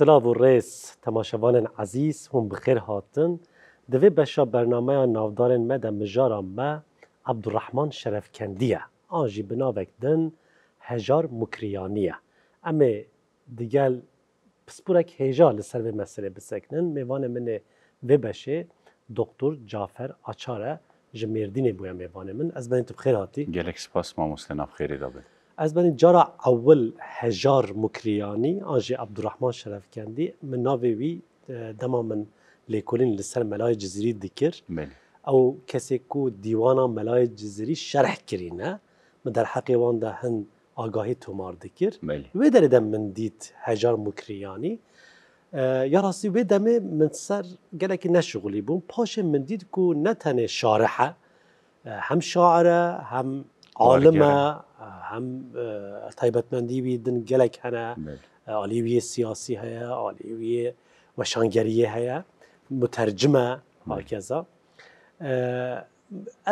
سلام و ریس تماشاوان عزیز هم بخیر هاتن دوی بشا برنامه نافدارن مده مجارا ما عبدالرحمن کندیه آنجی بناوک دن هجار مکریانیه اما دیگل پسپورک هجار لسر به مسئله بسکنن میوان من وی بشه دکتر جعفر آچاره جمردین بویا میوان من از بین تو بخیر هاتی گلک سپاس ما مسلم بخیری دابد از بین جارا اول هجار مکریانی آنجی عبدالرحمن شرفکندی من ناوی وی دما من لیکولین لسر ملای جزیری دکر بله. او کسی کو دیوانا ملای جزیری شرح کرینه من در حقی ده هن آگاهی تومار دکر بله. وی در دم من دید هجار مکریانی یا راستی وی دمه من سر گلکی نشغلی بون پاش من دید کو نه شارحه هم شاعره هم هم هم تایبتمندی دن گەلێک هەنە ئالیویە سیاسی هەیە ئالیویە وەشانگەریە هەیە مترجمه مارکێزە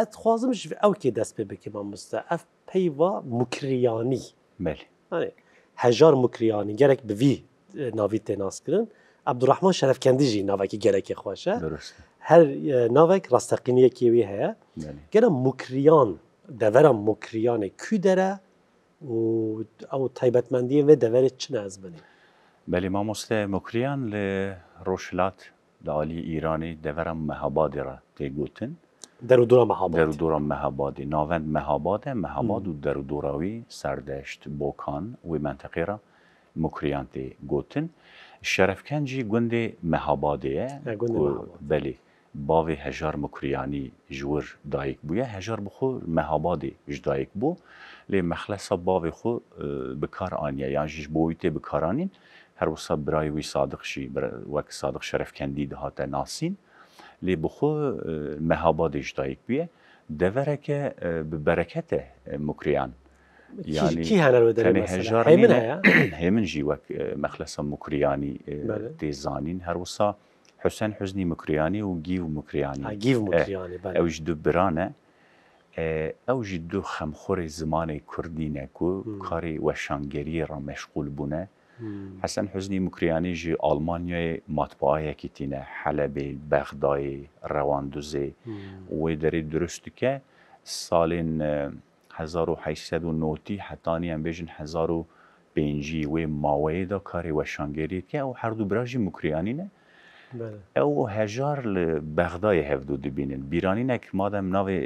ات خوازمش که دست دەست پێ پیوا مکریانی ئەف هجار مکریانی هەژار مکریانی به وی ناوی تێناسکردن عبدوڕحمان شەرفکەندیژی ناوەکی خواشه. هر هر ناوێک ڕاستەقینیەکی وی هەیە گەرە مکریان دەوەرە مکریان کی دره و او تایبتمندی و دەوەرێت از ناز بلی ما مامۆسلێ مکریان را ڕۆژلات داعالی در دەوەرە مەهابادێرە در دورا مەهابادی ناوند مهاباده مهاباد و در سردشت، سردشت و منطقه را مکریان تێ گوتن نه گند مهاباد بله باوی هجار مکریانی جور دایک بو یا هجار بخو مهابادی جور دایک بو لی مخلص باوی خو بکار آنیا یعنی باید بویتی بکارانین هر وصا برای وی صادق شی بر صادق شرف کندی ده ناسین لی بخو مهابادی جور دایک بویه دوره که برکت مکریان یعنی کی هنر رو داریم مثلا؟ همین هیا؟ همین جی مکریانی بله. تیزانین هر حسین حزنی مکریانی و گیو مکریانی گیو مکریانی بله دو برانه اوش دو خمخور زمان کردینه کو کاری وشانگری را مشغول بونه حسن حزنی مکریانی جی آلمانیای مطبعه یکی تینه حلب بغداد رواندوزه و در درست که سال 1890 حتی نیم بیجن 1000 بینجی و ماوی دا کاری وشانگری که او هر دو براجی مکریانی نه بله. او هجار لبغدای هفدو دو بینن بیرانی نک مادم ناوی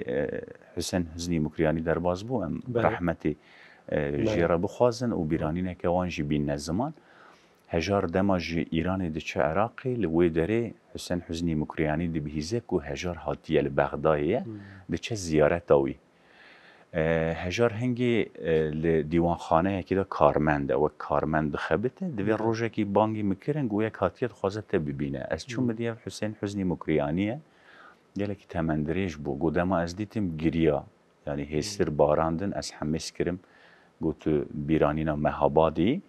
حسین حزنی مکریانی در باز بو هم بله. رحمتی بله. جیره بخوازن او بیرانی نک اوان جی بین نزمان هجار دماج ایران دی چه عراقی لوی داره حسین حزنی مکریانی دی بهیزه که هجار حاطیه لبغدایی دی چه زیارت آوی هجار هنگی دیوان خانه یکی دا کارمنده و کارمند خبته دوی روژه که بانگی مکرن گویا کاتیت خواسته ببینه از چون بدیه حسین حزنی مکریانیه گله که تمندریش بو گوده از دیتیم گریا یعنی هستر باراندن از حمیس کرم گو تو بیرانینا مهابادی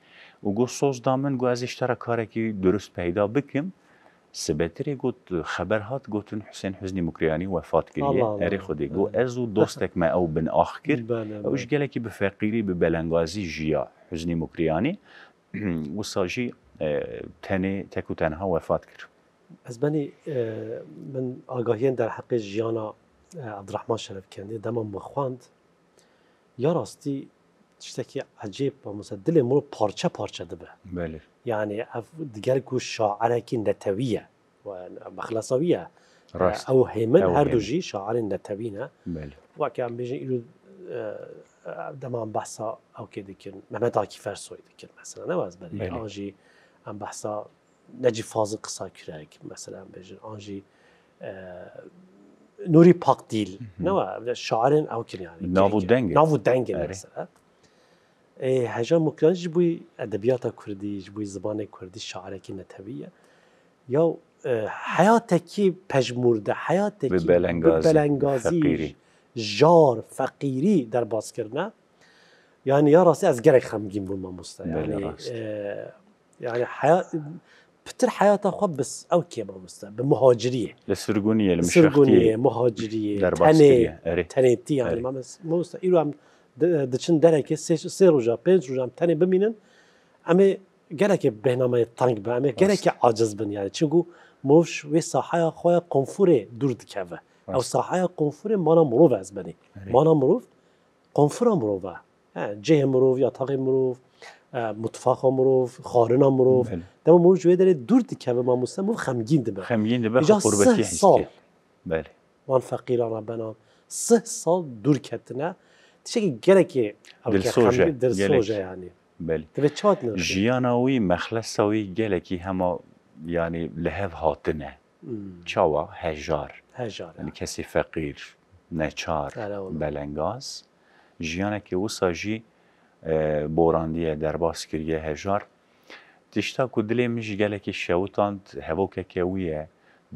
و گو سوز دامن گو از اشترا کاره که درست پیدا بکم سبتری گوت خبر هات گوتن حسین حزنی مکریانی وفات کریه اری خودی گو آره. از او دوستک ما او بن آخ بله، بله. اوش گله که به فقیری به بلنگازی جیا حزنی مکریانی و ساجی تنه تکو تنها وفات کرد از بنی من آگاهیان در حق جیانا عبدالرحمن شرف کنده دمم بخواند یا راستی کی عجیب و دل مرو پارچه پارچه دبه بله يعني دیگەرک و شاعرەکی نەتەویە مەخلەسەویە ئەو هێمن هەردوژی شاعرین نەتەوینە واکیان بێژە ئیر دەمان بەسا ئەو کێ دکرد مەمەداکی فەرسۆی دکرد مەسەە نەواز بە ئاژی ئەم بەسا نەجی فازی قسا کرێک مەسەلام بێژن ئاژی نوا پاقدیل أو شاعرن يعني نافو ناو نافو ناو مثلا هجا مکران جبوی ادبیات کردی جبوی زبان کردی شعره که نتویه یا حیات که پجمورده حیات که ببلنگازی جار فقیری در باز کردن یعنی یا راستی از گره خمگین بود من مستا بله، یعنی یعنی حیات پتر حیات خواب بس او کی ما مستا به مهاجریه لسرگونیه لمشختی سرگونیه مهاجریه تنه اره. تنه یعنی اره. ما مستا ایرو هم دچن دەرەکە سه روزا پنج روزا تەنێ ببینن ئەمێ بهنامه تنگ تەنگ اما ئەمێ گەرەێکی عجز یعنی چنگو مۆش وێ ساحایە خواه قۆنفورێ دوور دکەوە او ساحایە قنفور مانا مروف از بنی مانا مروف قنفور مروف جه مروف یا تاقی مروف متفاق مرۆڤ خارنا مرۆڤ بله. دەمە مرۆژ وێ ما دوور دکەوە مامۆسە و خەمگین دبە خەمگین دبە بله وان فقیران بەنام سه دور کتنه. تشکی گرکی دل سوژه دل سوژه یعنی بل تو چات نه جیانا وی گلکی هما یعنی لهو هاتنه چاوا هجار هجار یعنی کسی فقیر نچار بلنگاز جیانا که او ساجی در باس کریه هجار دیشتا دلیم میشه گله که شوتاند که اویه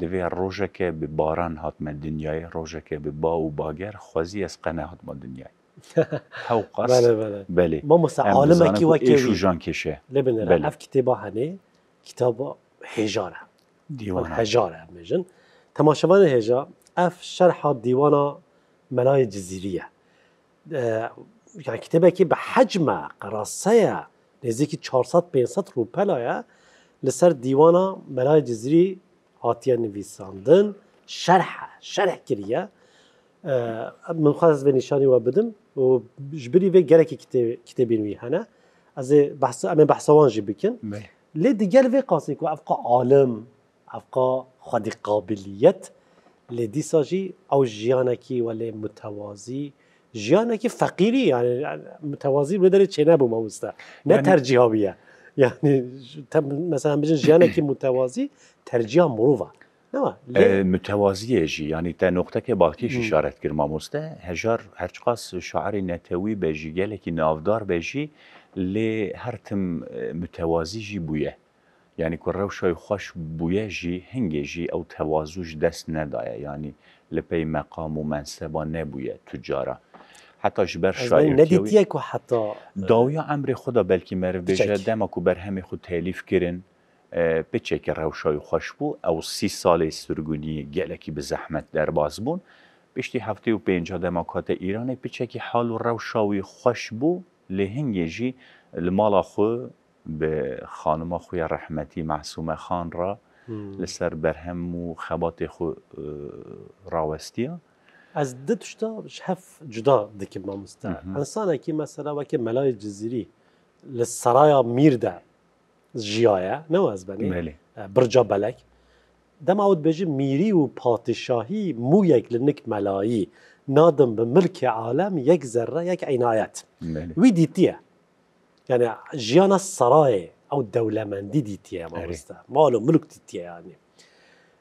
دوی روزه که به باران هاتمه دنیای روزه که به با و باگر خوزی از قنه هاتمه دنیای حقاست بله بله بله ما مثلا عالم کی وکی ایشو جان کشه لبن بله. اف کتاب هنه کتاب هجاره دیوان هجاره میجن تماشاوان هجا اف شرح دیوانا ملای جزیریه یعنی کتابی که به حجم قراسه نزدیک 400 500 یا لسر دیوانا ملای جزیری هاتیه نویساندن شرح شرح کریه من خواست به نشانی و بدم و جبری به گرکی کتابین نوی هنه از بحث اما بحثوان جی بکن لی دیگر وی قاسی که افقا عالم افقا خود قابلیت لی دیسا جی او جیانکی ولی متوازی جیانکی فقیری یعنی متوازی داری چه نبو موسته نه بیا یعنی مثلا بجن جیانکی متوازی ترجیح مروفه متوازیه جی یعنی تا نقطه که باکیش اشارت کرد مسته هجار هرچقاس شعر نتوی بجی که نافدار بجی لی هرتم متوازی جی بویه یعنی که روشای خوش بویه جی هنگه جی او توازوش دست ندایه یعنی لپی مقام و منصبا نبویه تجاره حتی جبر شاعر ندیدی که حتی داویا امر خدا بلکی مرو بجه دما که بر همه خود تعلیف کردن بچێکی روشای خۆش بوو ئەو سی ساڵی سرگونی زحمت در دەرباز بوون پشتی هفته و پێ دموکرات ایران ئیرانی پچێکی حال و ڕەوشاوی خۆش بوو به هەنگێژی لە ماڵا خۆ بە خانمە خۆی ڕەحمەتی مەسوومە خانڕ لەسەر بەرهەم و خەباتی خو ڕاوەستیە ئەس دە توشتا هەف جدا که مثلا ئەسانێکی مەسەراوەکە مەلای جززیری لە سەرایە میردا جیایه نو از بنی بر بله. برجا بلک دم آود میری و پاتشاهی مو یک لنک ملایی نادم به ملک عالم یک ذره یک عنایت بله. وی دیتیه یعنی جیان سرای او دولمندی دیتیه ما اره. بسته مال و ملک دیتیه یعنی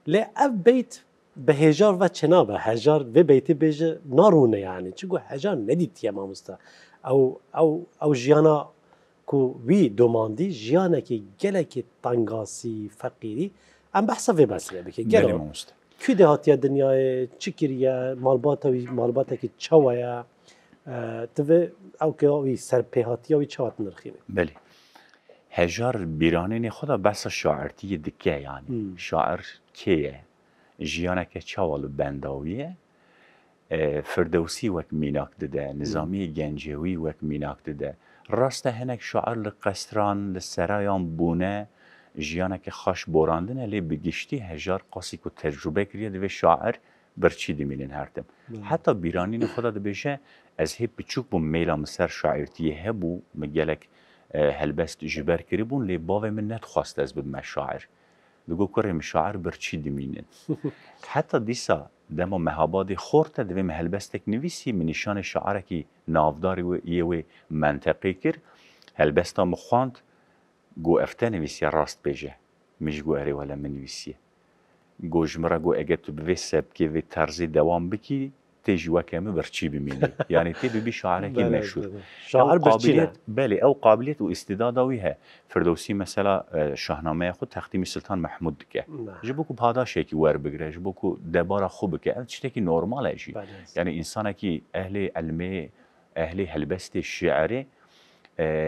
لی بیت به هجار و چنابه هجار و بیتی بیجه نارونه یعنی چگو هجار ندیتیه ما او, او, او جیانا کو وی دوماندی جیانه که گله تنگاسی فقیری ام بحث بله، وی مسئله بکه گله موست میشه کی دهاتی دنیای چکیری مالبات وی مالبات کی چوایا تو او که وی سرپهاتی وی چات نرخیم بله هزار بیرانه نه خدا بس شاعرتی دکه یعنی شاعر کیه جیانه که چوال بنداویه فردوسی وقت میناک داده نظامی گنجوی وک میناک داده راست هنک شعر لقصران لسرایان بونه جیانه که خوش خاش بۆراندنە لی بگشتی هجار قاسی که تجربه کرید و شاعر برچی دمینین هرتم. بله. حتی بیرانین خدا بیشه از هی بچوک بوو میلا مسەر شاعرتی بو مگلک هلبست جبر کری بون لی باوی من خواست از بمە شاعر دەگو کریم شاعر برچی دمینن حتی دیسا خورت مەهابادی خۆرتە دەوێ نویسی منشان شعره کی نافداری و منطقی منطقی کرد هەلبەستا مخواند گو افته نویسی راست بێژە مش گو ئەرێوە لە گو گۆژمرە گو اگه تو بوێ سبکی و ترزی دوام بکی تيجي واكيه من برتشي بميني يعني تبي بشعرك مشهور شعر قابلية بالي او و واستدادة ويها فردوسی مثلا شاهنامه خود تختیم سلطان محمود که جبوکو بهذا شيكي ور بگره جبوكو دبارة خوب كه که نورمال اجي بله، یعنی انسان کی اهل علمی، اهل هلبست شعری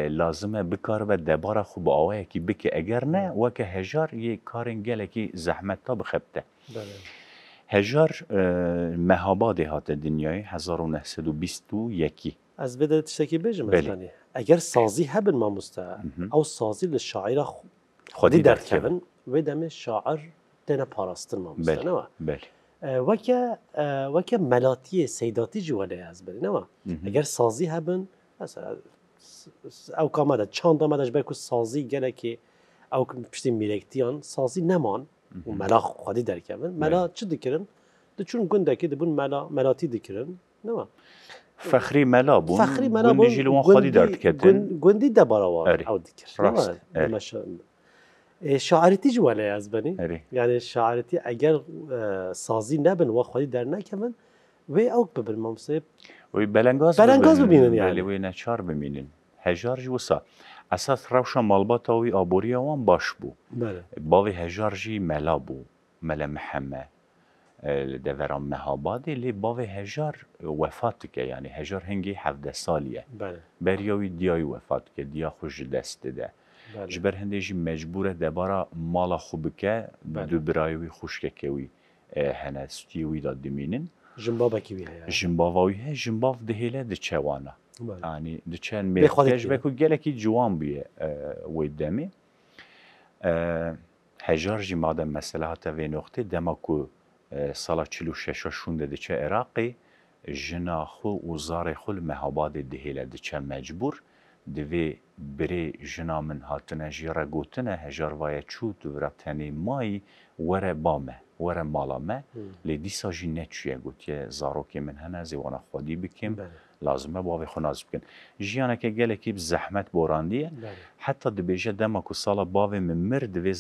لازمه بکار و دبار خوب آوه که بکه اگر نه بله. و که هجار یک کارنگل کی زحمت تا بخبته بله. هجار مهابا هات دنیای 1921 از بده تشتکی بجم بله. اگر سازی هبن ما مستا او سازی للشاعر خودی درد کبن و دم شاعر دن پاراستن ما مستا بله. نوا بله. وکه وکه ملاتی سیداتی جواله از بلی نوا اگر سازی هبن مثلا او کامده چاند آمدش بکو سازی گله که او پشتی میرکتیان سازی نمان و ملا خودی در که من ملا بله. چی دکرین دو چون گند که دبون ملا ملاتی دکرین نه ما فخری ملا بون فخری ملا بون نجیلو من خودی درد کرد گندی دبارة وار آورد دکر نه ما شاعریتی جوانه از بنی، یعنی شاعریتی اگر سازی نبین و خودی در نکمن من وی آوک ببین مامسی وی بلنگاز ببینن یعنی بله، وی نچار ببینن هجار جوسا اساس روش مالبات اوی آبوری اوان باش بو بله. باوی هجار جی ملا بو ملا محمه ده ورام مهابادی، لی باوی هجار وفات که یعنی هجار هنگی هفته سالیه بله. بریاوی دیای وفات که دیا خوش دست ده بله. جبر هنده جی مجبوره ده بارا مالا خوب که بدو برایوی خوش که که وی هنه ستیوی داد دمینن جنبابا کیوی هیا جنباباوی هی جنباب دهیله ده چوانا يعني دشان مي تجبكو جلكي جوان بي ودمي أه هجر جي ماده مساله تا في نقطه دماكو صلاه 46 شونده چه عراقي جنا خو وزار خل مهاباد دهله دچ مجبور دوی بری جنا من هاتنه جیرا گوتنه هجار وای چود و رتنی مای وره با مه وره مالا مه لی دیسا جی نچویه گوتیه من هنه زیوانا خوادی بکیم بله. لازمە باێ خۆناز که گله که زحمت بله. حتی حتی دبێژە دما و سالا سالا من مر دوێ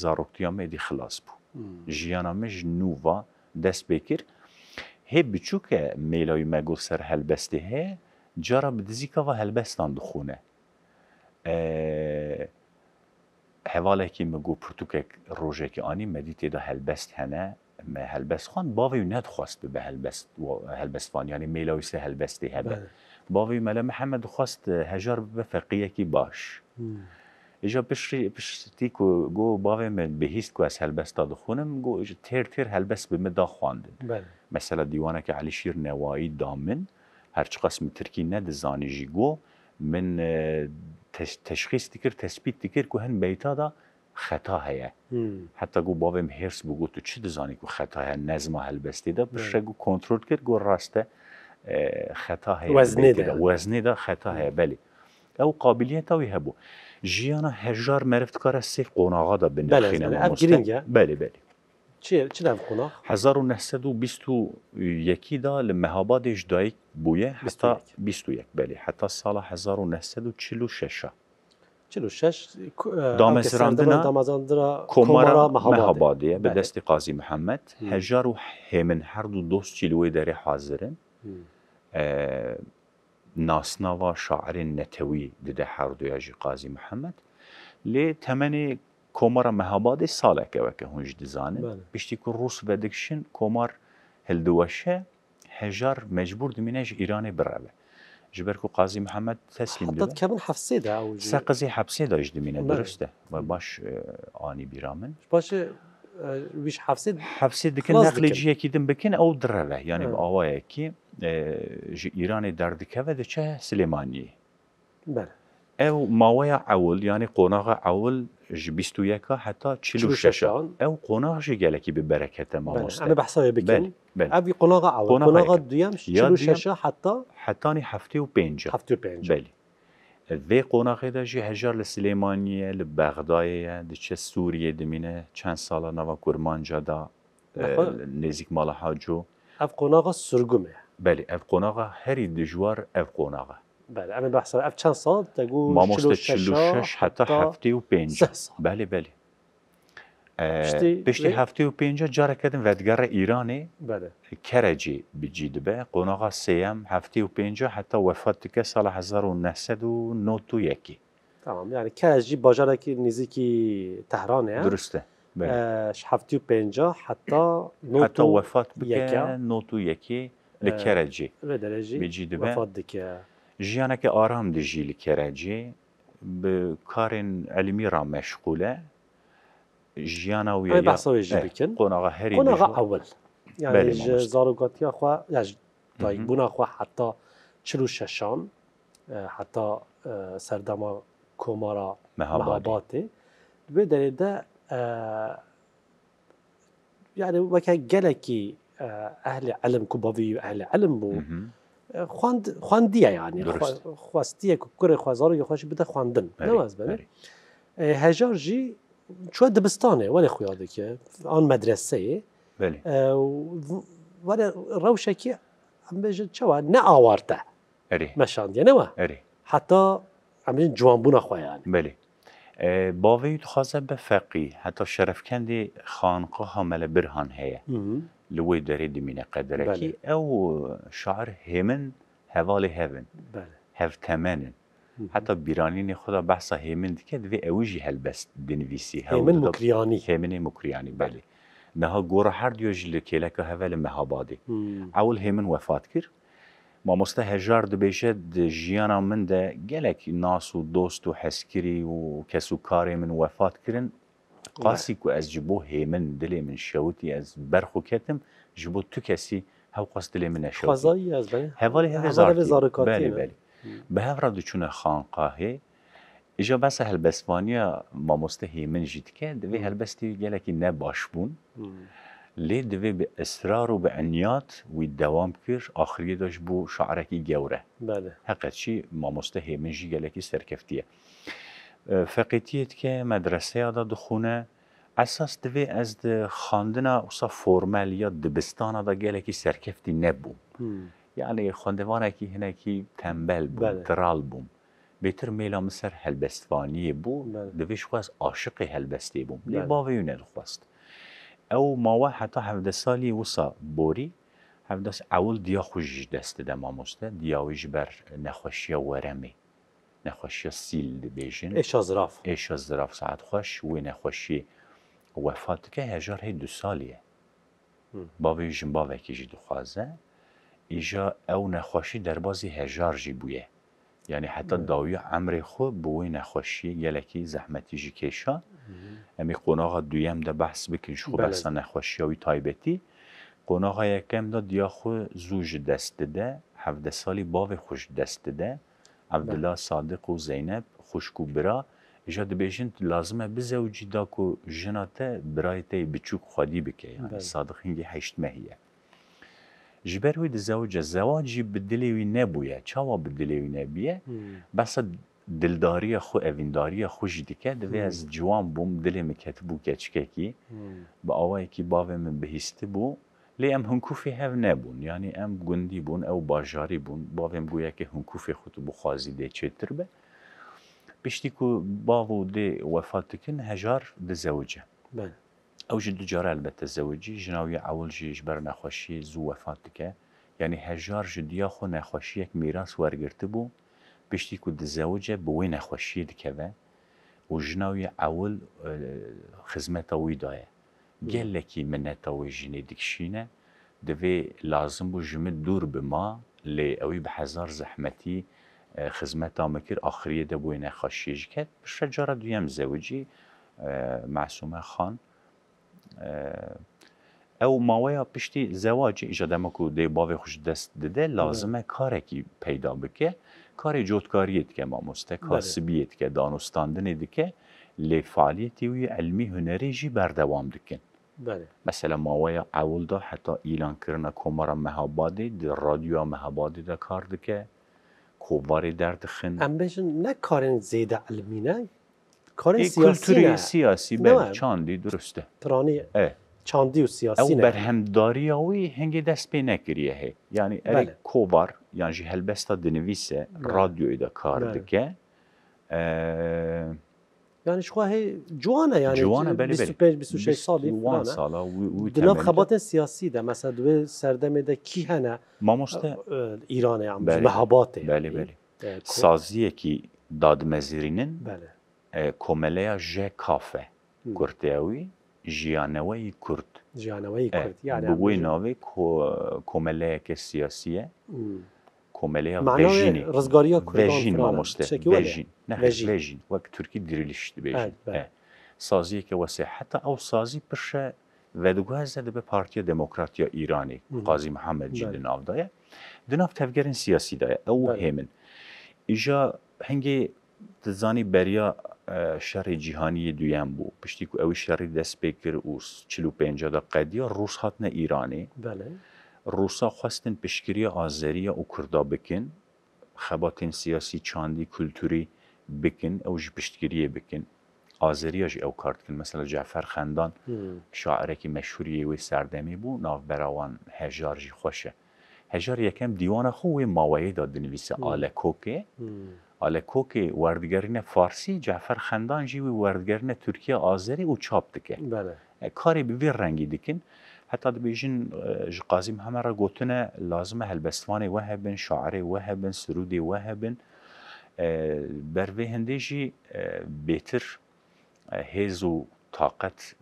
می دی خلاص بود. ژیانە مژ نووا دەست پێ کرد مگو که میلۆی مەگوڵ سەر هەلبەستی هەیە و هلبستان دخونه دخونە هەواڵێکی مگو آنی که آنی هلبست هنه هەلبەست هەنە خان باوی نەتخواست بە هەلبەست هەلبەستوانیانی میلەویسە هەلبەستی هەبە. بله. باوی مل محمد خواست به فقیه کی باش. ئژا پشتی پشتی کو گو باوێ من بهیست کو هلبست هەلبەستا دخونم تیر تیر هلبست به هەلبەست مثلا خواندن که علی شیر نوایی دامن هەرچ قسم ترکی نەدەزانیژی گو من تشخیص تثبیت تەسبیت کو هن بیتا بەیتادا خطا هیه. حتی گو باوێم هێرس بگوت و چی کو خطا خەتا نظم نەزما هەلبەستیدا بله. پشتە گو کنترول کرد گو راسته، خطاها وزنه ده وزنه خطا خطاها بله او قابلیت اوی هبو جیانا هجار معرفت کار سیف قناغا دا بنده بله خینه اف گرینگه بله چه چه نام قناغ 1921 دا لمهابادش دایک بویه حتی 21 بله حتی سال 1946 46 دامزراندنا دامزراندنا کمارا مهابادیه به بله. دست قاضی محمد هجار و همن هر دو دوست چلوی ناسناوا شاعر نتوی دیده هر دویاجی قاضی محمد لی تمنی کمار مهابادی ساله که وکه هنج دیزانه بیشتی بله. که روس و کمار هلدوشه هجار مجبور دمینج ایرانی بره کو قاضی محمد تسلیم حطت کمان حفصی دا قضی سقزی حبسی دا جدمینه بله. درسته باش آنی بیرامن باشه ویش حفصید حفصید دکن نقلی جیه که دن بکن او دره له یعنی با آوائه که جی ایران دردکه و ده چه سلیمانی بله او ماوی اول یعنی قناغ اول جی بیستو یکا حتی چلو ششا او قناغ جی گله به برکت ما ماسته اما بحثای بکن بله او قناغ اول قناغ دویمش چلو ششا حتی حتی هفته و پنجه هفته و پنجه بله وی قۆناغی دەژی هەژار لە سلێمانیە لە بەغدایە دچە سووریە دمینە چەند ساڵە ناوە کورمانجادا نێزیک ماڵە حاجۆ ئەف قۆناغا سرگومێ بەلی ئەف قۆناغا هەری دژوار ئەف قۆناغا ئەمە بله، بەحسە ئەف چەند ساڵ دەگو مامۆستە 46 حتا هەفتی و پێ بله بله پشتی هفته و جاره جارەکەدن ودگر ایرانی بله. کرجی به به قۆناغا سیم هفته و پنجا حتا وەفات که سال 1991 یعنی که باژارێکی نزیکی درسته. درسته بله. هفته و پێنج حتا وەفات نۆ و به. لە کەرەجی بجی جیانه که آرام دیجی لکرجی مشغوله ژیانە و اول یعنی هەری بله، قۆناغا ئەول زارگوتیخوا دایکبووناخوا حتی چلو ششان حتی سردما کمارا مهاباتی به دلیل ده یعنی وەکە گلکی اهل علم کبابی، اهل علم یعنی خواستیه که خواستیە کوکوڕی خوازارەوەی خۆش بدە خواندن هجار بله، بله. جی چون دبستانه ولی خویا که آن مدرسه بله ولی روشه که امبج چوا نه آوارته اری مشان نه اری حتی امبج جوانبون خویان بله باوید خوازه به فقی حتی شرف شرفکندی خانقه حامل برهان هیه لوی داری دمینه قدره کی او شعر همن هوالی هفن بله هفتمنن حتی بیرانین خدا بس هیمن دیگه و اوجی بست بنویسی هیمن مکریانی هیمن مکریانی بله نها بله. گور هر دیوج لکیلا که هول مهابادی اول هیمن وفات کرد ما مست هجار جیان جیان من ده گلک ناس و دوست و حسکری و کسو کاری من وفات کرن قاسی کو از جبو هیمن دلی من شوتی از برخو کتم جبو تو کسی هاو قاس دلی من شوتی خزایی از بله هوالی هزار بله بله به هر دو چون خانقاهه ایجا بس ما ماموسته هیمن جد که دوی هلبستی گلکی نباش بون لی دوی به اصرار و به انیات وی دوام کرد، آخری داشت بو شعرکی گوره بله حقیقت چی ماموسته هیمن جی گلکی سرکفتیه فقیتیت که مدرسه آداد دخونه اساس دوی از خاندنا اوسا فرمل یا دبستان آده گلکی سرکفتی نبو یعنی که تنبل بو بود، درال بووم میل میلام سر بود بو، دەویش خواست هلبستی هەلبەستی لی با بله. باوی نەخواست او ماوە حتی هفده سالی وسا دیا هەدەست دست دیاخوژ دەستە دە مامۆستە دیاویش بر نەخۆشیە ورمه نخوشی سیل دەبێژن ئێشە اشازراف ئێشە ساعت خوش و نخوشی وفات که هجار هی دو سالیه باوی ژم دو خوازه ایجا نخوشی در بازی هزار جی بویه یعنی حتی بله. داوی ئەمری بوی نخوشی گلکی زحمتی هم کشا بحث قۆناغا دویم خوب بحث بکن خو بله. تایبتی نەخۆشیەوەی یکم دا دیا خو زوج دست ده هفته سالی باوی خوش دست ده. عبدالله بله. صادق و زینب خوشک و برا ژا لازمه لازمە جناته و ژناتە بچوک خوادی یعنی صادق صادقینگی هشت مهیه جبر وید زوجه زواجی بدلی وی نبوده چه و بدلی وی نبیه بس دلداری خو اینداری خو جدی که دوی از جوان بوم دلی مکت بو با آواهی کی با بود من بو لیم هنکوفی ها نبون یعنی ام گندی بون او بازاری بون باویم وی گویا که هنکوفی خود بو خازی ده چتر به پشتی کو باو وو ده وفات کن هزار بله او جن جاره البته زوجی جناوی اول جیش بر نخوشی زو وفات که یعنی هجار جدیا خو نخوشی یک میراس ورگرته بو بشتی که دزوجه بوی نخوشی دیگه و و جناوی اول خزمت اوی دایه گل لکی منت اوی جنی دکشینه دوی لازم بو جمه دور بما لی اوی به هزار زحمتی خزمت آمکر آخریه ده بوی نخوشی جکت بشتی جار دویم زوجی معصومه خان او ماویا پشتی زواج ایجاد مکو دی باوی خوش دست دده لازمه کاری که پیدا بکه کاری جوتکاریت که ما مسته بله. کاسبیت که دانستاندنی دکه لی فعالیتی وی علمی هنری جی بردوام دکن بله. مثلا ماویا اول دا حتی ایلان کرنا کمارا مهابادی دی رادیو مهابادی دا کار دکه کوباری درد خن ام بشن نه کارن زیده علمی نه کار سیاسی کلتوری سیاسی به بله، چاندی درسته ترانی چاندی و سیاسی او برهمداری اوی هنگی دست پی نکریه هی یعنی اری بله. کوبار یعنی جی هلبستا دنویسه رادیوی دا کار دکه یعنی شخواه هی جوانه یعنی جوانه بله بله 25-26 سالی فلانه سالا دناب خبات سیاسی ده مثلا دوی سردمه ده کی هنه ماموسته ایرانه یعنی بله. بلی بله, بله. سازیه که داد مزیرینن بله کۆمەلەیە جیانوایی کرد کورتیاوی ژیانەوەی کورد بووینەوەی کۆمەلەیەکە سیاسیە کۆمەلەیە ڕزگاریژین مامۆستژین وەک تورکی نه. بێژین وک ترکی حتا ئەو سازی که سازی پرشه پرشە زده به پارتی دموکراتیا ئیرانی قازی محەممەدجی دو ناودایە دناف سیاسی دایه او همین ایجا هنگی تزانی بریا شر جیهانی دویم بود. پشتی و دست شەڕی او پێ کرد و چلو پێ روس هاتن ایرانی. روس بله. روسا خواستن پشتگیری ئازەریە او کرده بکن خباتین سیاسی چاندی کلتوری بکن جی پشتگیری بکن ئازریەژ کن مثلا مثلا خندان مشهوری که مشهوری وی سەردەمی ناف براوان هجار جی خوشه هجار یکم دیوان وی ماوەیەدا دنویسە ئالە آلکوکه حالا کوک وەردگەرنە فارسی جعفر خندان ژیوی وەردگەرنە ترکیه ئازەری او چاپ دکەن بله. کاری به ڕەنگی دیکن هەتا دەبێژین ji قازیم هەمەرە گوتنە لازمە هەلبەستوانێ وهبن شعرێ وهبن سرودێ وەهەبن بەرvê هەندێژی بێتر هزو و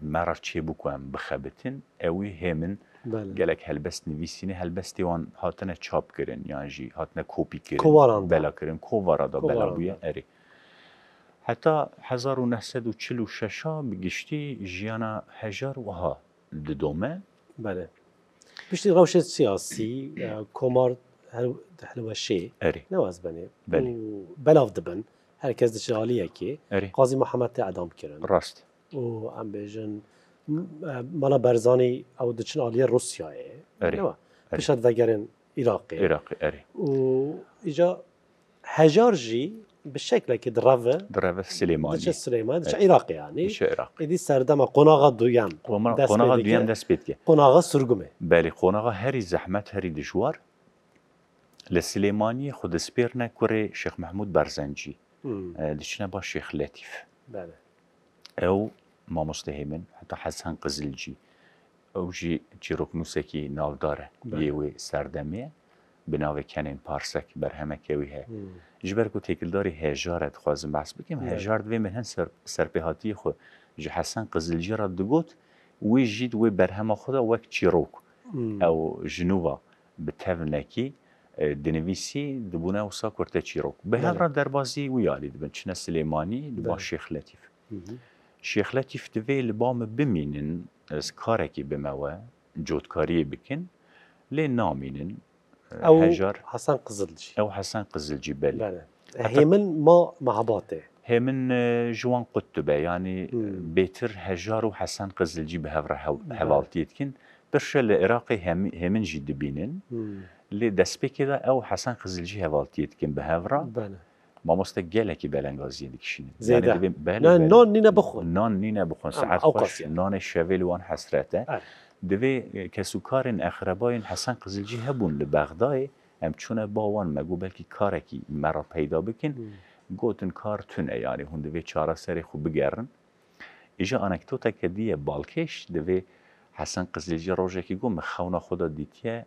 مرا چی بکنم بخبتن اوی همین بله. گلک هلبست نویسینه هلبستی وان هاتنه چاپ کرن یعنی جی هاتنه کپی کرن کواران بلا کرن کوارا دا بلا بویا اری حتی 1946 بگشتی جیانا هجار وها ددومه بله بشتی روش سیاسی کمار هلوشی اری نواز بنه بله بلاف دبن هرکس دشالیه که قاضی محمد اعدام کرن راست و ام بیجن مالا برزانی او دچن آلیه روسیایه نه پشت وگرن ایراقی اری و ایجا هجار جی به شکل که دروه دروه سلیمانی دچه سلیمانی دچه ایراقی یعنی دچه عراق ایدی سردم قناغا دویم قناغا دویم دست بید که قناغا سرگمه بله قناغا هری زحمت هری دشوار لسلیمانی خود سپیر نکره شیخ محمود برزنجی دچنه با شیخ لطیف بله او مامۆستەهی من حتی حسن قزلجی ئەو چیرۆکنووسێکی ناودارە بله. یێوێ سەردەمێ بناوێ کەنین بر همه هەیە که کو تێکلداری هجارت خوازم بحث بکەم بله. هجار دوی من هەند سرپیهاتی خود ji حسن قزلجی را دەگوت وی ژید وێ وک خۆدا وەک او ئەو ژنووە بتەونەکی دنویسی دبوونە چیروک به بله. را را هەڕ دەربازی ویالی دبن چنە شیخ دوبا شێخلەتی فتوێ لە بامە بمینن ئەس کارێکی بمەوە جۆتکاری بکن لی نامینن ئەوژار حسن قزلجی او حسن قزلجی بله, بله. هیمن ما مەعباتێ هێمن جوان قطبه یعنی بیتر هەژار و حسن قزلجی بە هەڕ هەواڵتیتکن بله. بشە لە عێراقی هێمن جی دبینن لێ دەستپێکێدا او حسن قزلجی کن به هەڕ بله. ما ماست گله کی بلنگازی دیگه یعنی زیاده بله، بله. نان نینه بخون نان نینه بخون ساعت خوش نان شویل وان حسرته آره. دوی اخربای حسن قزلجی هبون لبغدای ام چونه باوان مگو بلکی کارکی مرا پیدا بکن گوتن کار تونه یعنی هون دوی چارا سری خوب بگرن ایجا انکتوتا که دیه بالکش دوی حسن قزلجی روزه که گو مخونا خدا دیتیه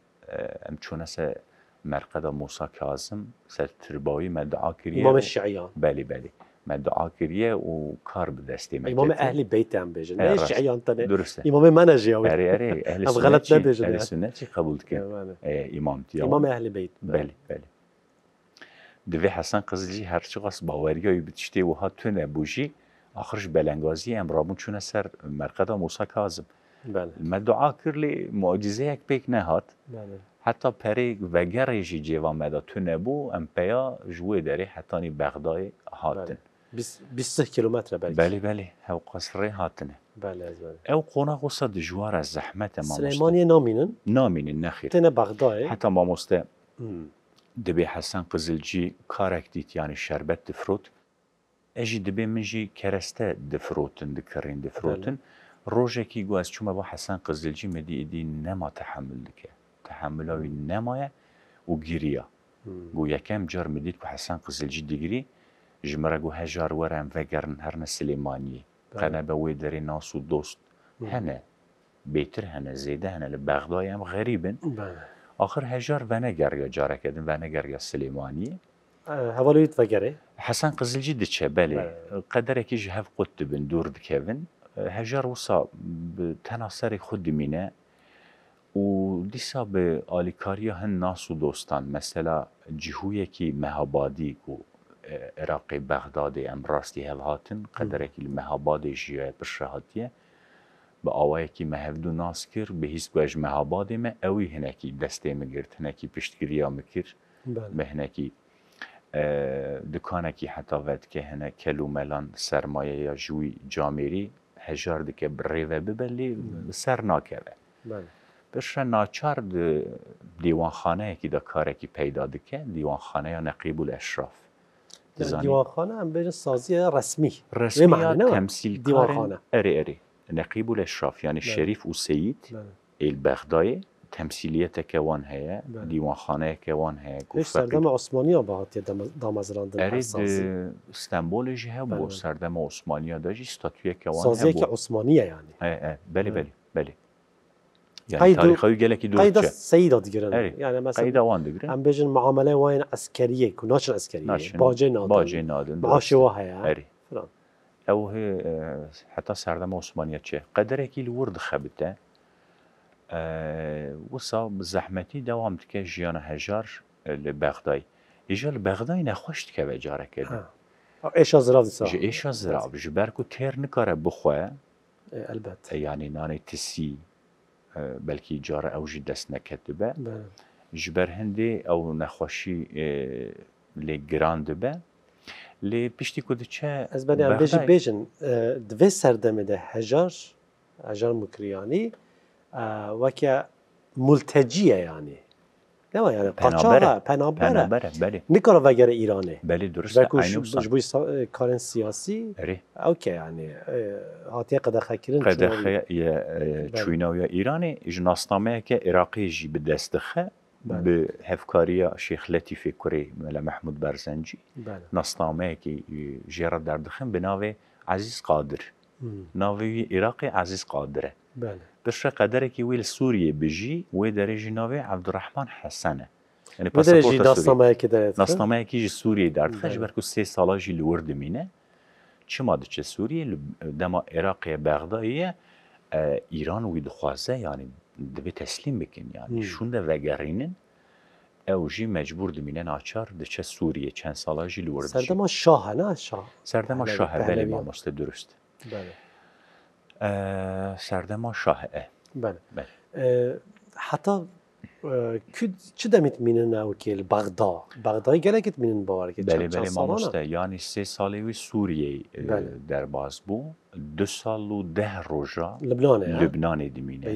ام چونه سه مرقد موسی کاظم سر تربایی مدعا کریه امام شیعیان بله بله مدعا کریه و کار به دست امام اهل بیت هم بجن نه شیعیان تنه درسته امام من جیاوی آره آره اهل سنت غلط نبجن اهل سنت چی قبول کن بله. امام تیام امام اهل بیت بله بله, بله. دوی حسن قزلی هر چی قص باوریای بتشته و ها تو نبوجی آخرش بلنگازی امرامون چونه سر مرقد موسی کاظم بله مدعا کرلی معجزه یک پیک نهات بله حتی پریگ و جی جوان مدا تو نبو امپیا جوی داری حتی بغدای هاتن بله. کیلومتر بلکه بله بله او قصری هاتنه بله از بله او قونا قصد جوار از زحمت ما سلیمانی نامینن نامینن نخیر تنه بغدای حتی ما مسته دبی حسن قزلجی کارک دیت یعنی شربت دفروت اجی دبی منجی کرسته دفروتن دکرین دفروتن بله. روژه کی گو از چومه با حسن قزلجی مدی ایدی نما تحمل دکه تحملای نمایه و گیریا گو جار میدید که حسن قزلجی دیگری جمره گو هجار ورم وگرن هرن سلیمانی بله. قنا به وی ناس و دوست هنه بیتر هنه زیده هنه لبغدای هم غریبن بله. آخر و ونه گریا جاره و ونه گریا سلیمانی هەواڵیت بەگەرێ حسن قزلجی قدر بەێ قەدەرێکیش هەف دور بن دوور بکەون هەژار وسا خود و دیسا به آلیکاری هن ناس و دوستان مثلا جهوی که مهابادی کو اراقی بغدادی امراستی هل هاتن قدر مهابادی جیوی پرشه هاتیه با کی که ناس کر به هیس که مهابادی ما اوی هنکی دسته مگرد هنکی پشتگیریا مکر بله. به هنکی دکانه که حتا که هنه کلو ملان سرمایه یا جوی جامیری هجار دکه بریوه ببلی بله. سر ناکه بله. پێشە ناچار دیوانخانەیەکی دە کارێکی پەیدا دکە دیوانخانەیە نەقیب دیوان خانه ئەشراف دیوانخانە سازی رسمی. رسمی ڕسمی ڕسمیسیل دیوانخانە ئەرێ اری نەقیب و لە یعنی بله. شریف و سید بله. تمثیلیت که بله. که ئیل بەخدایە تەمسیلیەتەکەوان هەیە دیوانخانەیەکەوان هەیە سەردەمە عوسمانیا عثمانیه دامەزراند ئستەمبۆلژی که بۆ سەردەمە عوسمانیا عثمانیه یعنی. عثمانیه یعنی بله بله بله. يعني قيد تاريخي إيه، يعني مثلا قيد وان دقرنا عم بيجن معاملة عسكرية كناشن عسكرية باجي نادن باجي نادن باشي وها يعني او إيه. هي آه، حتى سهر دم عثمانية تشي كي الورد خبته آه. آه، وصا بزحمتي دوام تكي جيانا هجار لبغداي يجال بغداي نخوش تكي بجارة كده ايش ازراب دي صاحب ايش ازراب جباركو تير نكارة بخوا إيه، البت يعني ناني تسي بلکی جار اوجی دست نکد به بله. جبر هندی او نخوشی لی گران به لی پشتی کده چه از بنی هم بیجن بیجن دوی سردمه ده هجار هجار مکریانی وکی ملتجیه یعنی نه قاچاق یعنی پنابره پنابر بله نکار وگر ایرانه بله درست و بوی سا... کارن سیاسی اره اوکی یعنی هاتیه قدخه کرن یا چوینا و ایرانه جناستامه که عراقی جی به دستخه بله. به هفکاری شیخ لطیف کری مل محمود برزنجی بله. ناستامه که جرا در دخن عزیز قادر ناوی عراقی عزیز قادره بله قشر قدر که ویل سوریه بجی و در نوی عبدالرحمن الرحمن حسنه. یعنی پس از سوریه نصنمایی که داره. جی سوریه دارد خش برکو سه ساله جی لورد چه سوریه دما عراق بغدادیه ایران وید خوازه یعنی به تسلیم بکن یعنی شوند وگرینن. او جی مجبور دمینه ناچار ده چه سوریه چند سالا جی لورد شد. سردم شاه نه شاه. دما شاه بله ما ماست درست. بله. سردما شاهه بله, بله. حتی چه دمیت مینن او که بغدا بغدای گلکت مینن باور که بله بله ما مسته یعنی سه ساله وی سوریه بله. در باز بو دو سال و ده روزا لبنان لبنان دمینه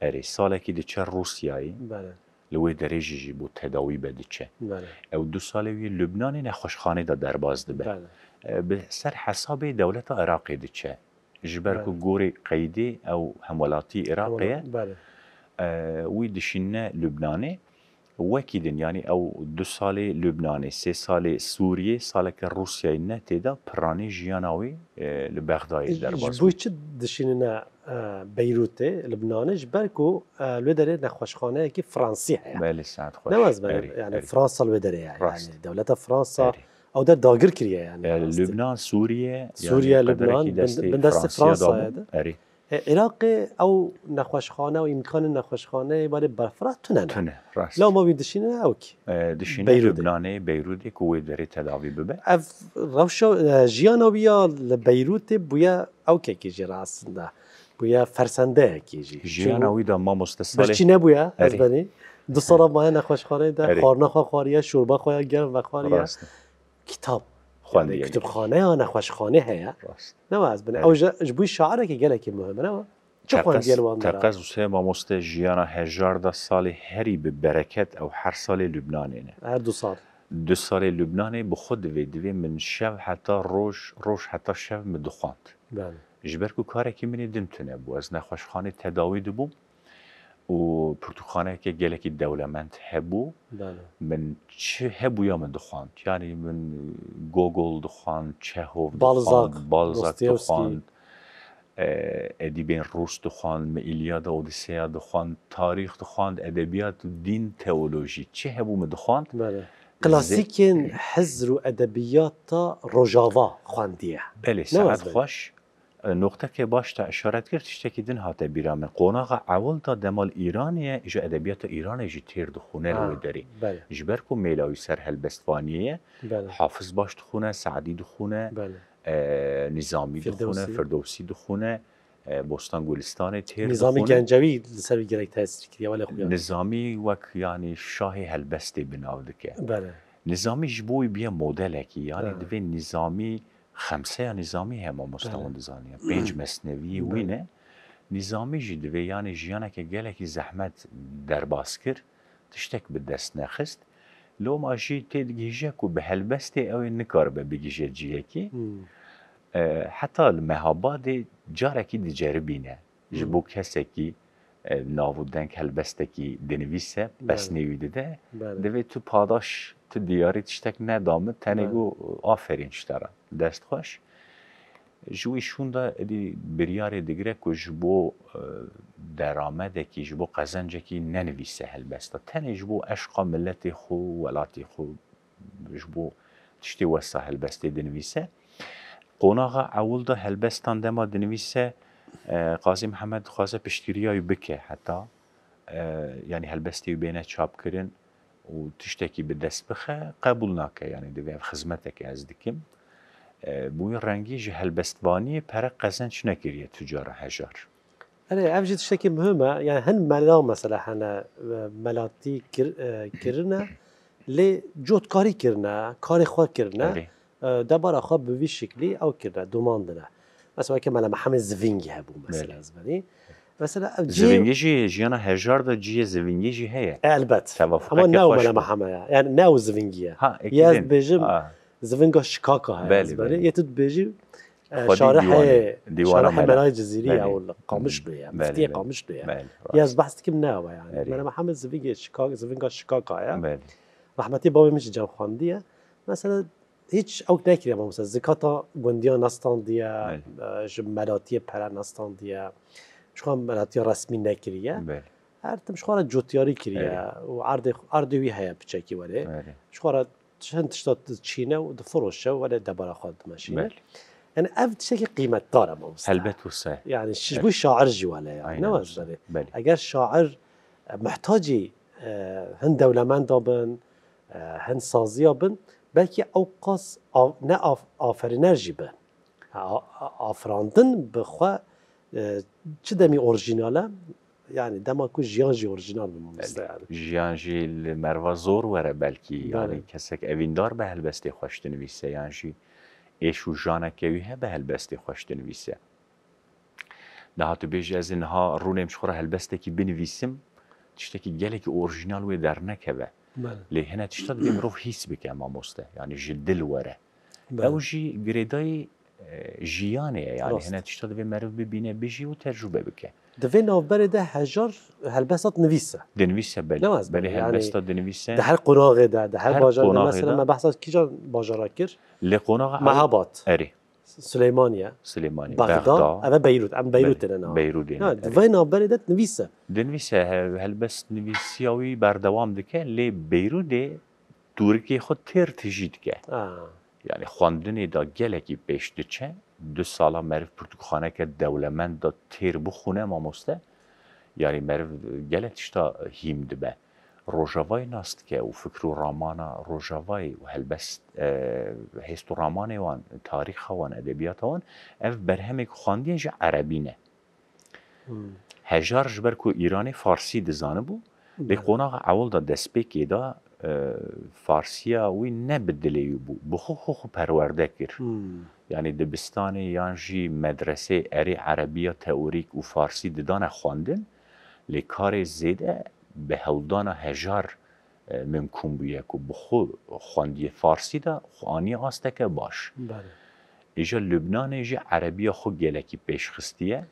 اری سال ساله که چر روسیایی بله لوی درجه جی بود تداوی بده چه بله. او دو ساله وی لبنان نخوشخانه دا باز ده بله. به سر حساب دولت عراق دی چه جباركو غوري قيدي او همولاتي عراقيه آه، وي ويدشنا لبناني وكيد يعني او دو سالي لبناني سي سالي سوريا سالك روسيا ان تيدا براني جياناوي لبغداد آه، لبغداد درباز بويتش دشيننا آه، بيروت لبنان جبركو الودري خانه كي فرنسي يعني بلي ساعات خوش نواز يعني فرنسا الودري يعني, يعني دوله فرنسا باري. او ده داگر کریه یعنی لبنان سوریه سوریه یعنی لبنان بن دست فرانسا اری عراق او نخوشخانه و امکان نخوشخانه برای برفرات تونه تونه راست لا ما بیدشینه او کی دشینه لبنانه کوه کوی داره تداوی ببه اف روش جیان او بیا بیروت بویا او کی کی راست بویا فرسنده کی جی جیان او دا ما نبویا از بنی دو سال ما نخوشخانه ده خورنه خو شوربا شوربه خو گرم و خوریه کتاب خوانده یعنی, یعنی کتابخانه ها چه خوانده یعنی ئەو بووی شعارێکی ما مسته جیانا هجار ده سال هری به به او هر هر لبنانه نه هر دو سال. دو سال لبنانه به خود دوێ من شب حتی روش روش حتا شب من بله. ژبەر من کارێکی منی بو؟ از نخوش خانه دو دەبووم و پرتوخانەیەکە گەلێکی دەولەمەند هەبوو بله. من چ یعنی من دخواند یعنی من گوگل دخواند چه باڵزاخواند ئەدیبێن ڕوس دخواند میلیاد ئیلیادا ئۆدیسەیە دخواند تاریخ دخواند ادبیات و دین تەولۆژی چه هەبوو من دخواند بله. کلاسیکین حضر و ئەدەبیات تا ڕۆژاوا بله، بەێ نقطه که باش تا اشارت کرد که دین هاته بیرامه قناق اول تا دمال ایرانیه ایجا ادبیات ایران ایجا تیر خونه رو داری بله. جبر کو میلاوی سر هلبستوانیه بله. حافظ باش خونه سعدی خونه، بله. نظامی خونه فردوسی خونه بستان گلستان تیر نظامی گنجوی سر گرک تاثیر کردی نظامی وک یعنی شاه هلبستی بناو دکه بله نظامی جبوی بیا مدلکی یعنی دوی نظامی خمسه یا نظامی و مستوند زانیه پنج مصنوی بله. وینه نظامی جی دوی یعنی جیانه که گلکی زحمت در کرد تشتک به دست نخست لو جی تید گیجه که به هلبسته او نکار به بگیجه جیه که حتی المهاباد جارکی دی جربینه جبو کسی که ناودن که هلبسته که دنویسه بس بله. نیویده ده بله. دوی تو پاداش تو دیاری تشتک ندامه تنگو آفرین شدارم دست خوش جویشون دا ادی بریار دیگره که جبو درامده که جبو قزنجه که ننویسه هل بستا تن جبو اشقا ملت خو ولاتی خو جبو تشتی وسا هل بسته دنویسه قناغا اول دا هل بستان دما دنویسه قاضی محمد خواسته پشتیریایو بکه حتی یعنی هلبستی بینه چاب و به دست بخه قبول نکه یعنی دەبێ خزمەتێکی ئەز دیکم بووی ڕەنگیژ هەلبەستبانی قزن قەزەن چ نەکردە توجارە هەژار. ئەمژی کی مهمە یان هەند مەلاو مەسەلا هەنە مەلاتی کردە لێ لی جوت کاری خوا کردە بله. دەبارە خوا بوی شکلی ئەو کردە دوماندنە. ئەسواکە مەلا محمد زڤنگی هەبوو مثلا بله. زبنی. مثلا زڤنگیژی ژیانە هێژاردە جیە زڤنگیژی هەیە ئەلبەت ئەمە ناوە لەمە هەمەیە یان ناو زڤنگیە یا بێژم زڤنگە شکاکە هەیە یەتت بێژی شارە دیوارە هەمەرای جززیری قامش بێ قامش بێ یاز بەستکم ناوە یانمە هەمە زڤنگی شکاک هست. شکاکایە ڕحمەتی باوی میش جام خاندیه. مثلا هیچ اوک نەکرێ بەمسە زکاتە گوندیان نستاندیە بله. ژ مەلاتیە پەرە نستاندیە. شو هم هاتیه رسمی نکریه بله. هر تم شو جوتیاری کریه بله. و عرض عرض وی هیا بچکی ولی بله. شو چند تشتا چینه و فروشه ولی دبر خود ماشینه يعني یعنی أفد شيء قيمة طارة موسى هلبت وسع یعنی شو شاعر جواله یعنی نواز اگر شاعر محتاجي هن دولمان دابن هن سازيا بن بلكي أوقاس آف نه آف آفرينر آفراندن بخو. Ee, çi demî orijinale yani demek ku jiyan jî orijinal bimamste yani. Jiyan jî li merva zor were belkî yani kesek evindar evîndar bi helbestê xweş dinivîse yan jî êş û janeke wî Daha helbestê xweş dinivîse. ha ez inha rûnêm ji xwe re helbestekî binivîsim gele ki orijinal wê dernekeve. Lê hene tişta divê mirov hîs bike mamoste yani ji dil were. Ew jî ژیانێ یاری یعنی هەنە تشتا دەبێ مرۆڤ ببینێ بژی و تەرژوبە بکە دەبێت ناوبەرێدا هەژار در نویسە دنویسە بەێ هەلبەستا یعنی دنویسە هەر قۆغێدا هەر باژارمە بەسا کیجان باژارا کرد لێ قۆناغا مەهابات ئەری سلمانیا سلمانی ئەە بیرروت ئەم بیرروتەوای هەلبەست بەردەوام دکە لێ لی بیروت خۆ خود تژیت کە یعنی خواندنی دا گلکی چه دو سالا مرف پرتوکخانه که دولمند دا تیر بخونه مسته یعنی مرف گلک تشتا هیم دبه روژاوای ناست که و فکر و رامانا روژاوای و هلبست هست و رامان وان تاریخ وان ادبیات وان اف که خواندین جه عربینه هجار جبر کو ایرانی فارسی دزانه بو لیکن بله. اول دا دسپیکی دا فارسیا وی بخو خو خو پرورده کرد یعنی دبستان مدرسه مدرسه عربی عەربیە تئوریک و فارسی دیدان خواندن لکار زیده هودان هودان هجار ممکن ممکن که بخو خواندی فارسی دا خوانی که باش. بله. ایجا لبنان ایجا عربی خو گلکی پیش خستیه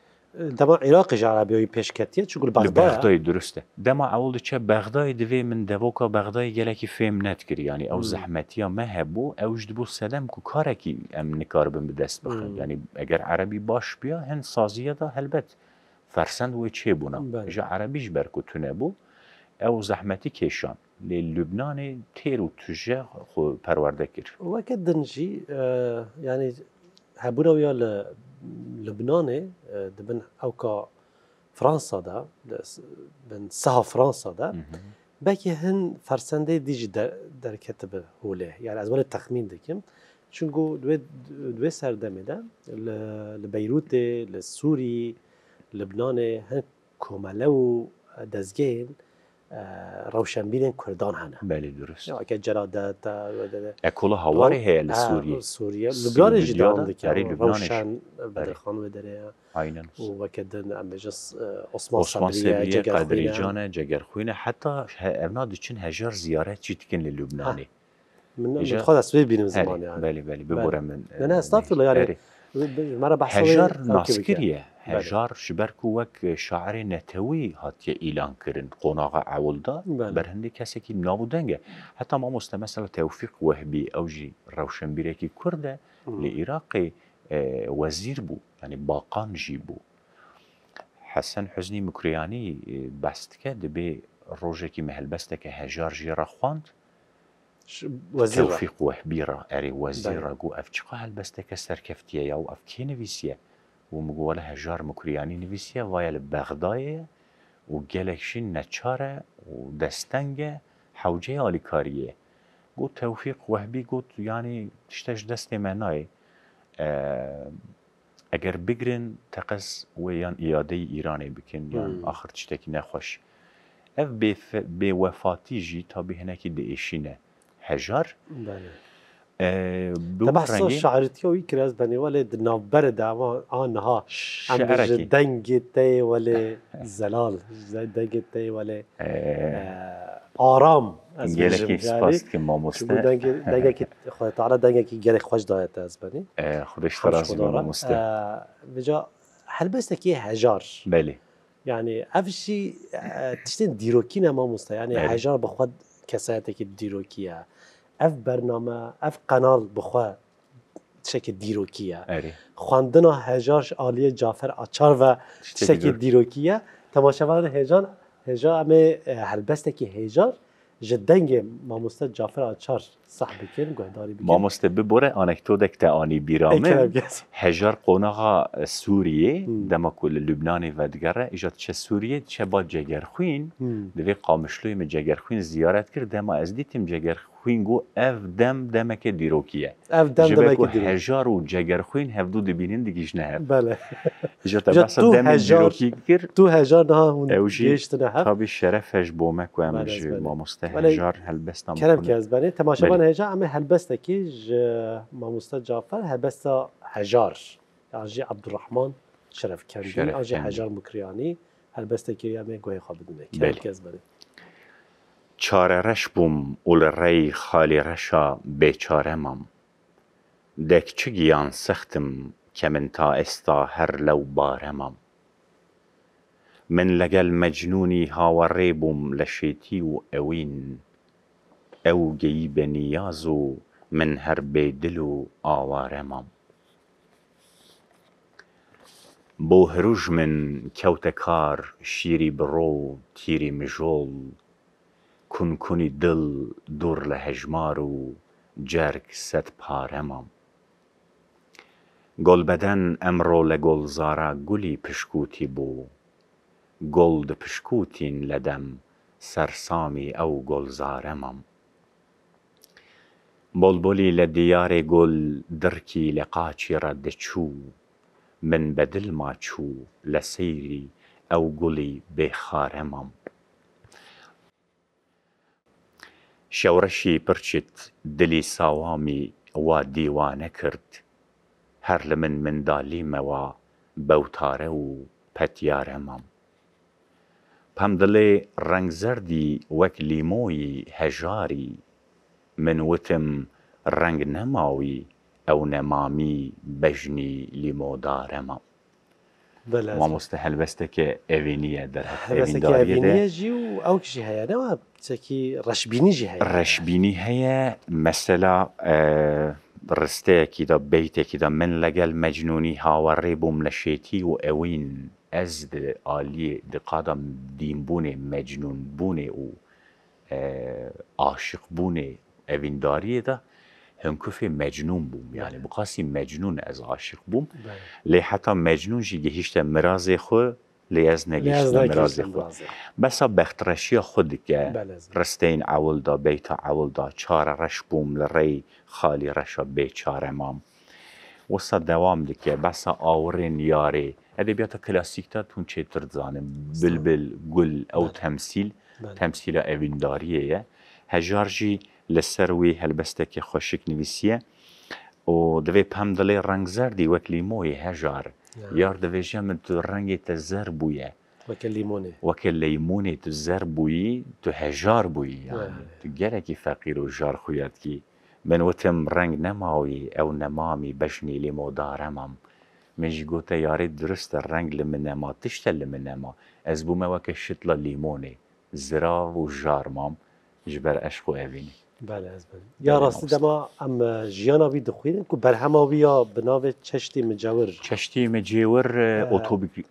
دما عراق عربی پشکتیه چون بغداد درسته دما اول چه بغداد دوی من دوکا بغداد گلکی فیم نت کری یعنی او زحمتی ها مهبو اوج دبو سلام کو کارکی ام نکار بم بدست بخن یعنی اگر عربی باش بیا هن سازیه دا هلبت فرسند و چه بونا جا عربیش برکو تونه بو او زحمتی کشان لبنان تیر و تجه خو پرورده کرد وکه دنجی یعنی هبونه یا لبنان دبن اوكا فرنسا دا بن سها فرنسا دا بلكي هن فرسنده ديج در به هوله يعني از تخمین دکم چونکو دو دو سردمه دا لبیروت لسوری لبنان هن کومله و دزگین روشن روشنبیرین کردان هنه بله درست یا که جرادت اکولا هواری هی لسوریا سوریا لبنان جدان که روشن بده بله. خانو داره آینن و کدن امجس عثمان صبریه قدری جان خوینه حتی دو چین هجار زیارت چی تکن لبنانی؟ من خود اسباب بینم زمانی بله بله, بله،, بله. ببورم من نه استغفر هەژار ناسکریە هەژار شبەرک و وەک شاعرێ نەتەوەی هاتیە ئیلانکردن قۆناغا ئاولدا بەر هەندێک کەسێکی ناو دەنگە هەتا مامۆستە مەسەلە تەوفیق وەهبی ئەوژی ڕەوشنبیرێکی كردة لە اه، وزير بو يعني باقان جيبو حسن حزني مكرياني اه، بستك دبي دەبێ مهل بستك هجار ژێرە خواند وزیر توفیق و حبیرا اری وزیر گو اف چقا هل بسته که سرکفتیه یا و اف کی نویسیه و مگواله هجار مکریانی نویسیه وایل بغدایه و گلکشی نچاره و دستنگه حوجه آلیکاریه گو توفیق وهبی گوت یعنی تشتش دست منای اگر بگرین تقص و یان ایاده ایرانی بکن یان آخر چتکی نخوش اف به وفاتی جی تا به هنکی دیشینه هەژار شاعرتیەوەی کراس بەنێوەێ سپاس داوا ما دەنگێت تێوەێ زەلال دەگێت تێوەێ ئارام مامۆستاە دەنگێکی خوش خۆشدایێت از بنی خۆشجا هەلبەستێکی هەژار بله یعنی ئەفشی آه، تشتین دیرۆکی نەما مستەیانی هەژار بەخواد که سایته دیروکیا اف برنامه اف کانال بخوا چه کی دیروکیا آره. خواندن و عالی جعفر آچار و چه کی دیروکیا تماشا ورد هیجان هجام هر که هجار جدنگ ماموست جعفر آچار صاحب کن گهداری بکن ماموستا ببره آنکتودک آنی بیرامه هجار قناغا سوریه دما کل لبنانی و دگره ایجاد چه سوریه چه با جگرخوین دوی قامشلوی من جگرخوین زیارت کرد دما از دیتیم جگرخوین خوین گو اف دم دم دیروکیه اف دم دم دیروکیه جبه که هجار و جگر خوین دو دبینین دیگیش نه هف بله جب تو هجار تو بله، بله. هجار نها هون دیشت نه هف تابی شرف هش بومه که همه جی هجار هلبست مکنه کرم که از بره تماشابان بله. هجار همه هلبسته که ماموست جعفر جافر هجار آجی عبد الرحمن شرف کردی آجی هجار مکریانی هلبسته که همه گوه خواب دونه کرم که از بره چارەڕەش بووم و لە ڕێی خالیڕەشە بێچارەمەم دەکچ گیان سەختم کە من تا ئێستا هەر لەو بارەمەم من لەگەل مەجنونی هاوەڕێ بووم لە شێتی و ئەوین ئەو گەی بەنیاز و من هەر بێدل و ئاوارەمەم بۆ هەروژ من کەوتە کار شیری بڕۆ و تیری مژۆڵ کونکونی دڵ دوور لە هەژمار و جەرگ سەد پارەمام گۆلبەدەن ئەمڕۆ لە گۆڵزارا گولی پشکوتی بوو گۆڵد پشکوتین لەدەم سەررسامی ئەو گۆلزارەمەم بۆلبۆلی لە دیارێ گۆل دڕکی لە قاچی ڕەدەچوو من بەدلما چوو لە سەیری ئەو گوڵی بێخارەمەم شەوڕەشی پرچت دلی ساوامی وا دیوانە کرد هەر لە من مندالیمەوە بەوتارە و پەتیارەمەم پەم دڵێ ڕەنگزەردی وەک لیمۆیی هەژاری من وتم ڕەنگ نەماوی ئەو نەمامی بەژنی لیمۆدارەمە بەڵێ مامۆستا هەلبەستێکێ ئەڤینیە دەرهەێژی و ئەو کشی هەیە نەوە بچەکی ڕشببینیژی هەیە ڕشببینی هەیە مەسەلا ڕستەیەکی دا بیتێکی دا من لەگەل مەجنونی هاوەڕێ بووم لە شێتی و ئەوین ئەز عالیە دقادم بونه مجنون بونه و عاشق بوونێ ئەڤینداریەدا هەنکوفێ مجنون بوم. یعنی بقاسی بله. مجنون از عاشق بوم. بله. لی حتی بووم لێ حتا مەجنون لی لی از خۆ خو. بسا نەگەشتازێ بخترشی خود که بله، رستین عوال دا بیتا عوال دا چار رش بوم لری خالی مام. بێ دوام دی که بسا آورین یاری. ادبیات کلاسیک تا تون چه زانم بلبل گل تمثیل تمسیل تمثیل اوینداریه هجارجی لسر وی که خوشک نویسیه و پم پام رنگ زردی وک لیموی هجار یار دوی من تو زر بویه وک لیمونی وک لیمونی تو زر بویی تو بویی یعنی تو که فقیر و خوید که من وتم نماوی او نمامی بشنی لیمو دارمم من گوتە یاری درست رنگ لە من نەما تشتە لە من نەما ئەس بوومەوەکە شت لە و ژارمام جبر ber eşq بله از بله یا راستی دما ام جیانا وی دخویدن که برهما ویا بناو چشتی مجاور چشتی مجاور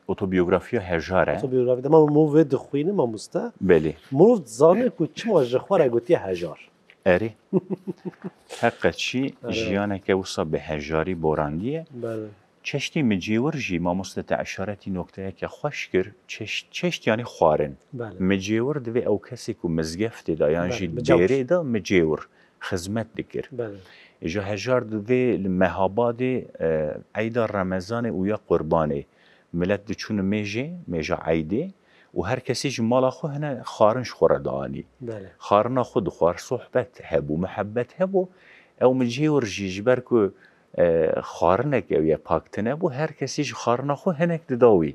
اوتوبیوگرافیا هجاره اتوبیوگرافی دما مو وی دخوینه ما مستا بله مروف زانه اره. اره. که چما جخوار گوتی هجار اری حقه چی جیانا که وصا به هجاری بوراندیه بله چشتی مجێوەژی مامۆستەتە عشارەتی نکته که خوش کرد چشتیانی خوارن بله. مجێوە دەوێ ئەو کەسێک یعنی بله، دیره مزگەفتێدا یانژی جێرێدا مجێور خزمەت دکرد ژە بله. هەژار دوێ مەهابادێ عید رمضان و یا قوربانێ ملەت دچون مێژێ مێژە عیده و هەر کەسیش ماڵا خۆ هەنە خارنش خۆرەدانی خارنا خۆ دخوار سوحبەت هەبوو محبت هەبوو او مجێوە ژیژبەر و خارنه که یا باکتنا بو هر کسیش خارنا خو هنک دداوی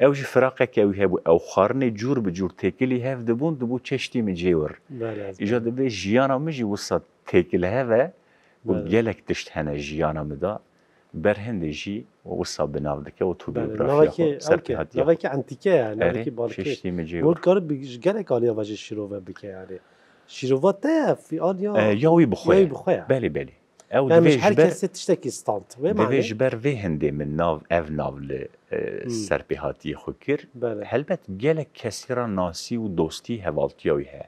اوج فرقه که او هبو او خارنه جور جور تکلی هف دبون دبو تشتي من جيور بله، ايجاد بي بله. جيانا تکل وسط و هذا بله. دشت تشت هنا می دا برهندی جی وصا بناو که و تو بيوغرافيا سرك هاتي نواكي انتيكه يعني نواكي بالكي شتي من جيور كار بجلك عليا واجي شروه بك يعني یا فی آلیا یاوی یا یاوی بخوی بله بله او دو بیش بر هر کسی تشتکی استانت دو بر وی هنده من ناو او ناو لسرپیهاتی خوکر هلبت گل کسی ناسی ناسی و دوستی هوالتیوی ها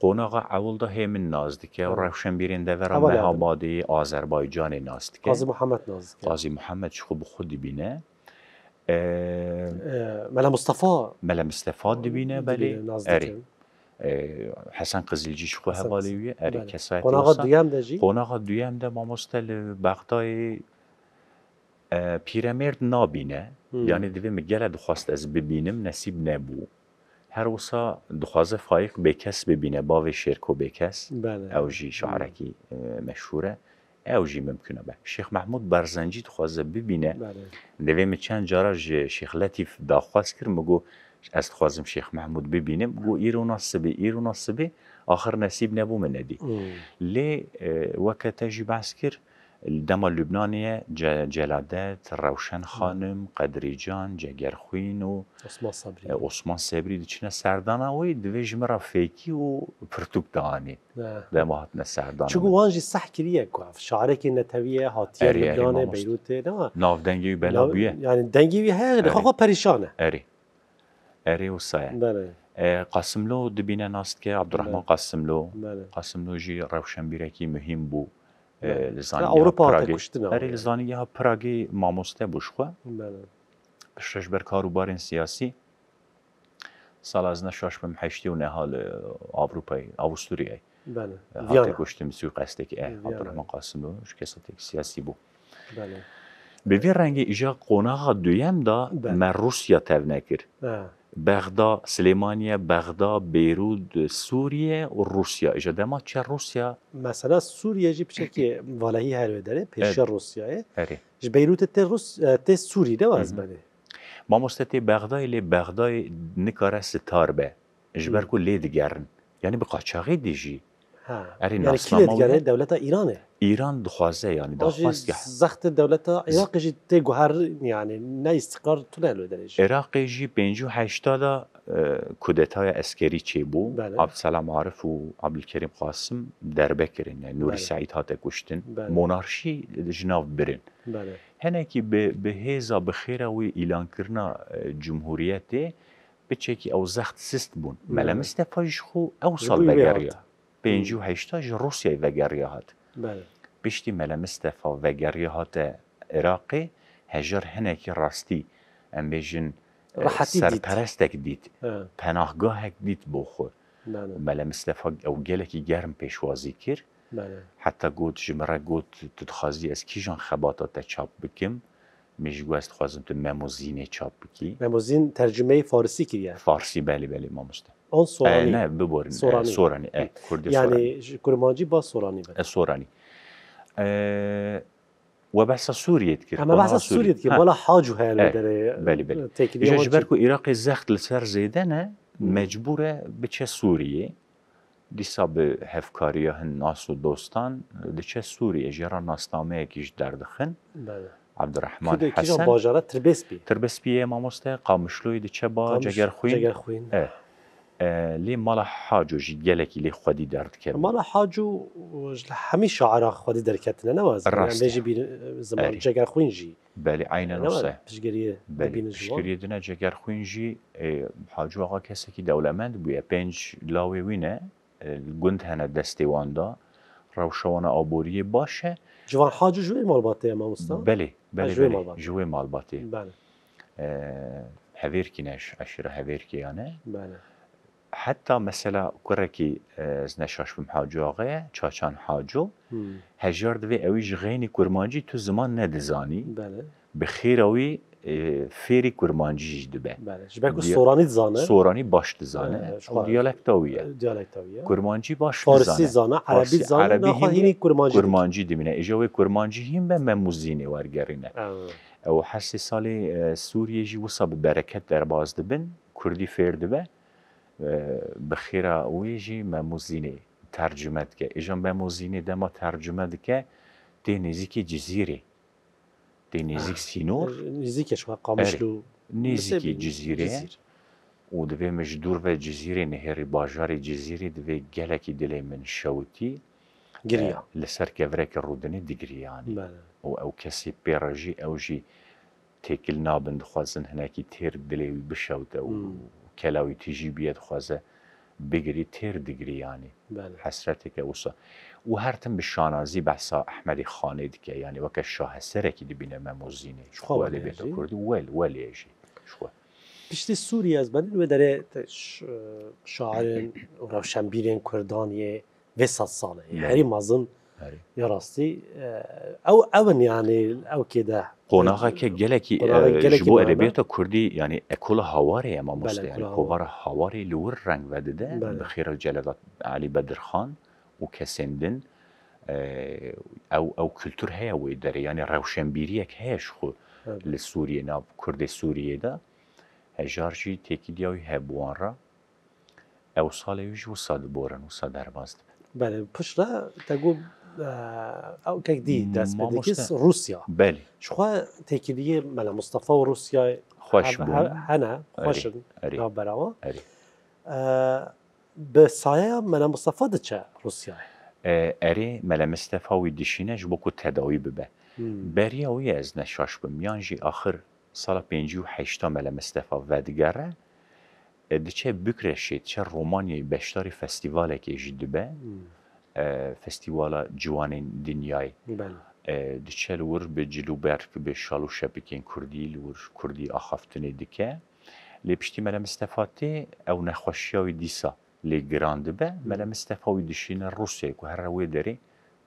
قونا اول دا هی من نازدکه و روشن بیرین دو را محاماده آزربایجان نازدکه محمد نازدکه قاضی محمد چه خوب خود بینه ملا مصطفی ملا مصطفی دبینا بلی حسن Qızılcıqlı həvaləyəyə əri kəsayət اری Qonağa duyam da دجی دویم ده ما مستل Bağdayı پیرمرد نابینه یعنی دیوی مگل دخواست از ببینم نصیب نبو هر وسا دخوازه فایق کس ببینه با باو شرکو بکس بله. او شعرکی مشهوره او ممکنه به شیخ محمود برزنجی دخواست ببینه بله. دیوی چند جارا شیخ لطیف دخواست کرد مگو از خوازم شیخ محمود ببینیم گو بله. ایرو نصبی ایرو ناسبه آخر نصیب نبو ندی لی وقت جی بحث کر دما لبنانی جلادت روشن خانم قدری جان جگرخوین و عثمان صبری عثمان صبری دیچنه سردانا وی دویج مرا فیکی و پرتوب دانی دما بله. هاتنه سردانا چگو وانجی صح کریه گفت شعره که نتویه هاتیه لبنان بیروت ناف دنگیوی دنگی یعنی دنگی هی خواه خب، خب، پریشانه اری و سایه بله قاسملو دبینه ناست که عبدالرحمن قاسملو قاسملو جی روشنبیرکی مهم بو لزانی اروپا هاته اری لزانی ها پراگی ماموسته بوش خواه پشتش بر بارین سیاسی سال از نشاش بم حشتی و نهال اروپای اوستوریای بله حتی کشتم سوی قصده که عبدالرحمن قاسملو شکسته سیاسی بو بله به وی رنگی ایجا قناغ دویم دا من روسیا تب نکر بغدا سلیمانیه بغدا بیرود سوریه و روسیه ایجاده ما چه روسیه؟ مثلا سوریه جی پیشه که والهی هر داره پیش روسیه، جی بیروت ته روس ته سوری بده بله. ما مستت بغدای لی بغدای نکاره تاربه، به جبر لیدگرن، یعنی به دیجی یعنی ایرانه ایران یعنی ئەرین که زخت دولت ئیران دخوازە ینی نه دەولەتە عێراقیژی تێگوهار یانێ نایستقار تونەلو جی عێراقیژی های کودتای بو بود؟ بله. ئابسەلا معرف و عبلکەریم قاسم یعنی نوری بله. سعید هاتە بله. به مۆنارشی ژناو به و ایلان بخێرەوەی ئیلانکردنا جمهوریەتێ بچێکی او زخت سست بوون سیست پەژخ و ئەو او بەگەڕە 58 روسیای وگریه هات بله بیشتری مل مصطفی وگریه هات عراقی هجر هنکی راستی ام بیژن سرپرستک دید، پناهگاهک دیت دید خو بله. مل گله او گلکی گرم پیشوازی کرد بله. حتی گوت جمره گوت تدخوازی از کیجان خباتا تا چاپ بکم میش گوست خوازم تو مموزینه چاپ بکی مموزین ترجمه فارسی کریه فارسی بله بله ما آن سورانی نه ببارین سورانی سورانی اه کردی یعنی کرمانجی با سورانی بود سورانی و بحث سوریه کرد اما بحث سوريا كيف حاجو حاجه داره بله بالي بالي جاش بالكو عراقي زخت لسر نه مجبوره چه سوریه دیسا به هفکاری هن ناس و دوستان چه سوریه جرا ناسنامه یکیش دردخن بله. عبدالرحمن حسن کیش باجارت تربس بی تربس بی ماموسته قامشلوی دچه با جگر خوین جگر خوین لی مال حاجو جی گلکی لی خودی درد کرد مال حاجو جل همی شعرا خودی درد کرد نه واز راست بیجی بی زمان اری. جگر خوین جی بله عین نوسته پشگری دنه جگر خوین جی حاجو آقا کسی که دولمند بوی پنج لاوی وینه گند هنه دستی واندا روشوان آبوری باشه جوان حاجو جوی مال باته اما مستا بله بله جوی مال بله هفیر کنش عشره هفیر بله حتی مثلا کره کی از نشاش بم حاجوغه چاچان حاجو هجار دوی اویج غینی کرمانجی تو زمان ندزانی بله بخیر اوی فیری کرمانجی دبه بله جبه سورانی زانه سورانی باش دزانه بله، بله، دیالکت دیالکتاویه کرمانجی باش دزانه فارسی زانه عربی زانه عربی هینی کرمانجی کرمانجی دمینه ایجاوی کرمانجی هیم به مموزینی ورگرینه او حسی سال سوریه جی وصا به برکت در باز دبن کردی فیر دبه بخیره اویجی مموزینه ترجمه دکه ایجان ده دما ترجمه دکه دی نزیک جزیره دی نزیک سینور نزیکش و خب، قامشلو اره. نزیک جزیره او دوی مجدور و جزیره نهری باجار جزیره دوی گلکی دلی من شوتی گریه لسر که کورک رودنی دگریانی بله. و او کسی پیراجی او جی تکل نابند خوازن هنکی تیر دلی بشوت و کلاوی تیجی بیت خوازه بگیری تیر دیگری یعنی بله. حسرت که اوسا او هر تم به شانازی بحثا احمدی خانه دیگه یعنی وکه شاه سره که دیبینه مموزینه شخوا ولی بیتا کردی ول ولی ایجی شخوا پشتی سوری از بندین و داره شاعرن و کردانی، و صد ساله یعنی مازن یا راستی او اون یعنی او که قناغه که گلکی جبو ادبیات کردی یعنی اکول هواره اما ماست یعنی کوار هواری لور رنگ ودده بخیر جلدات علی بدرخان و کسندن او او کلتور هیا یعنی یعنی روشنبیری روشنبیریک هیش خو لسوریه ناب کرد سوریه ده هجار جي تيكي هبوان را او سال يوجي و صد بورن و صد ارباز بله پشت را تگو او کجدید داس بدکیس روسیا، بله. شخوا تکیلی ملا مصطفی روسیا خوش بود، هنا خوشن ناو براوا سایه ملا مصطفی دتشا روسیا اری ملا مصطفی ویدشینه جبوکو تداوی ببه از نشاش ازنا میان جی آخر سال 58 ملا مصطفی ودگره دچه بکرشید چه رومانی بشتاری فستیوال که جدبه فستیوالا جوانین دنیای بله. دچل ور به جلو برک به شالو شبکین کردی لور کردی آخفتنی دکه لی پشتی استفاده مستفاتی او دیسا لی گراند به ملام استفاده دشین روسیه که هر روی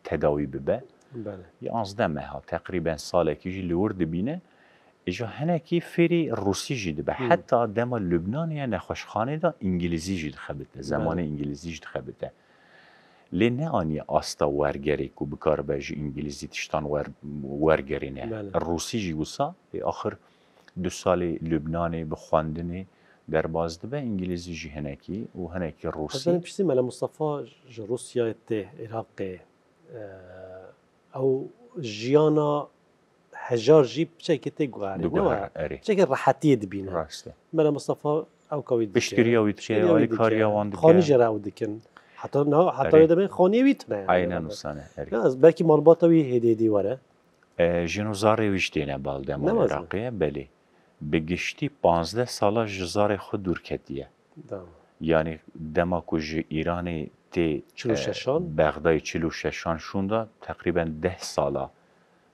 تداوی ببه بله. یانزده بله. ها تقریبا سال کیجی لور دبینه اجا فری روسی جید به حتی دما لبنانی نخوشخانه دا انگلیزی جید خبته زمان انگلیزی بله. جید خبته نه آنی آستا ئاستا که بکار بکاربێژی انگلیزی تشتان وەرگەرینێ بله. ڕوسیژی وسا آخر دو سال لبنانی لوبنانێ در خواندنێ به انگلیزی ئینگلیزیژی هنکی و هنکی روسی هەنێکی ڕوسی پشتی مەلە مستەفا ji رووسیای تێ عێراقێ ئەو ژیانە هەژار که راحتی دبینه؟ گوارێکێکی ڕحەتی دبین ڕاستە مەلە مستەفا ئەو کەوی بشتریەوەی کاریاوان خۆنی ژێرا دکن Hatta hatta demek hanevit ne? Aynen ustane. از بلکی malbata bir hediyedi هدیه دیواره. جنوزاری ویش دینه بال دم ایرانیه. بله بگشتی گشتی 15 سالا جزار خود دور کتیه یعنی دما کج ایرانی تی بغدای چلو ششان شونده تقریبا 10 سالا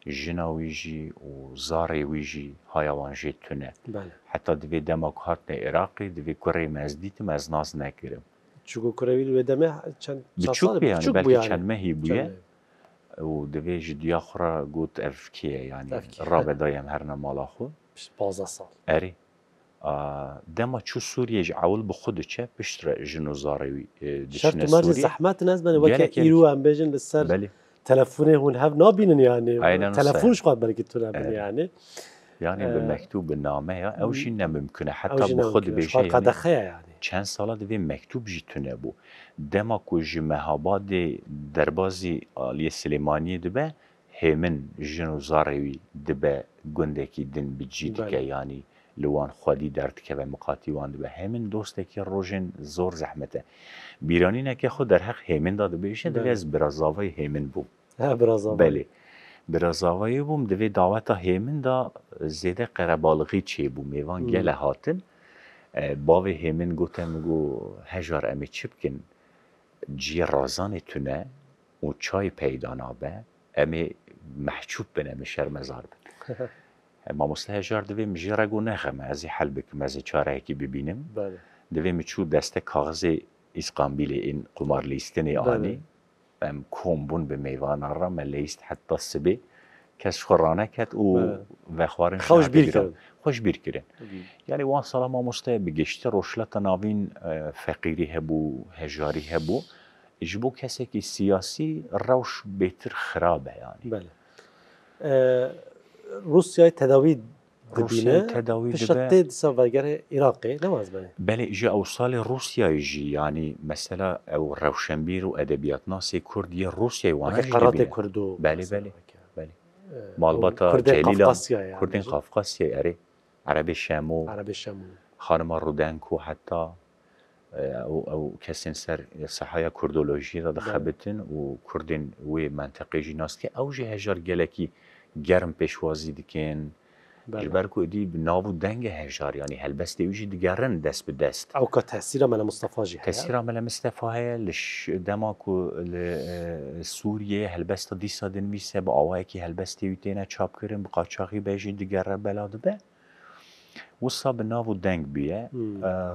جناویجی و زارویجی هایوان بله. حتی دوی دما نه عراقی دوی کره مزدیت مزناز نکردم. نکرم چووکۆ کوراویل وێدەمە چەند بچوک بوو چەندمەهی بووە و دەبێژ دیاخرا گوت ئەرفکیە ینی ڕابێدایم هەرنە ماڵا خۆ سال ئەری دەمە چوو سووریێژ ئەول بە خود شرط مرز زحمت و زارەوی زەحمات ایرو هم بجن بێژن لەسەر تلفونه هون هەف نابینن یانێ تەلەفونش خوات بەرگتونە یعنی يعني بمكتوب النامه او شيء ممكن حتى بخد بشيء قد قدخه یعنی چند سالا دوی مکتوب جی بو دما کو جی مهابا دی دربازی آلی سلیمانی دبه هیمن جنو زاروی دبه کی دن بجید بله. که یعنی لوان خودی درد که و مقاتی وان به همین دوسته که روژن زور زحمته بیرانی نکه خود در حق همین داده بیشه دوی بله. از برازاوی همین بله. بوم ها برازاوی بله برازاوی بوم دوی دعوتا همین دا زیده قربالغی چی بوم میوان گله هاتن باوی همین گوتم گو هجار امی چپکن بکن او چای پەیدانابە ئەمێ امی محچوب مزار شەرمەزار بن مامۆستا هەژار دەبێ مژێ ڕگو نخمه ازی حل بکم ئەزی ببینیم ببینم بله. دەبێ دست دەستە کاغزێ ئیسقامبیلێ این قمار لیستنی آنی ئەم بله. به بە مەیوانە ڕەمە لیست حتی سبێ کس خورانه کت او بله. و خوارن خوش بیر کرد خوش بیر کرد یعنی وان سال ما مسته بگشت روشلت ناوین فقیری هبو هجاری هبو جبو کسی که سیاسی روش بهتر خرابه یعنی بله روسیا تداوی روسیا تداوی دبه پشت تید سوگر ایراقی نماز بله بله جا او جی یعنی مثلا او روشنبیر و ادبیات ناسی کردی روسیه وانش دبیه قرارت کردو بله, بله. ما جلیلا کردین عرب شامو عرب شمو، خانم رودنکو حتی او او کسین سر صحای کردولوژی را دخبتن و کردین و منطقه جناس که او جه هجار گلکی گرم پیشوازی دیکن بلکو دی ناو دنگ هجار یعنی هلبستی ویجی دیگرن دست به دست او که تاثیر مل مصطفی جی تاثیر مل مصطفی لش دما کو سوریه هلبست دی سادن میسه با آوایی که هلبسته ویتینا چاپ کردن قاچاقی بیجی را بلاده به وصا بناو دنگ بیه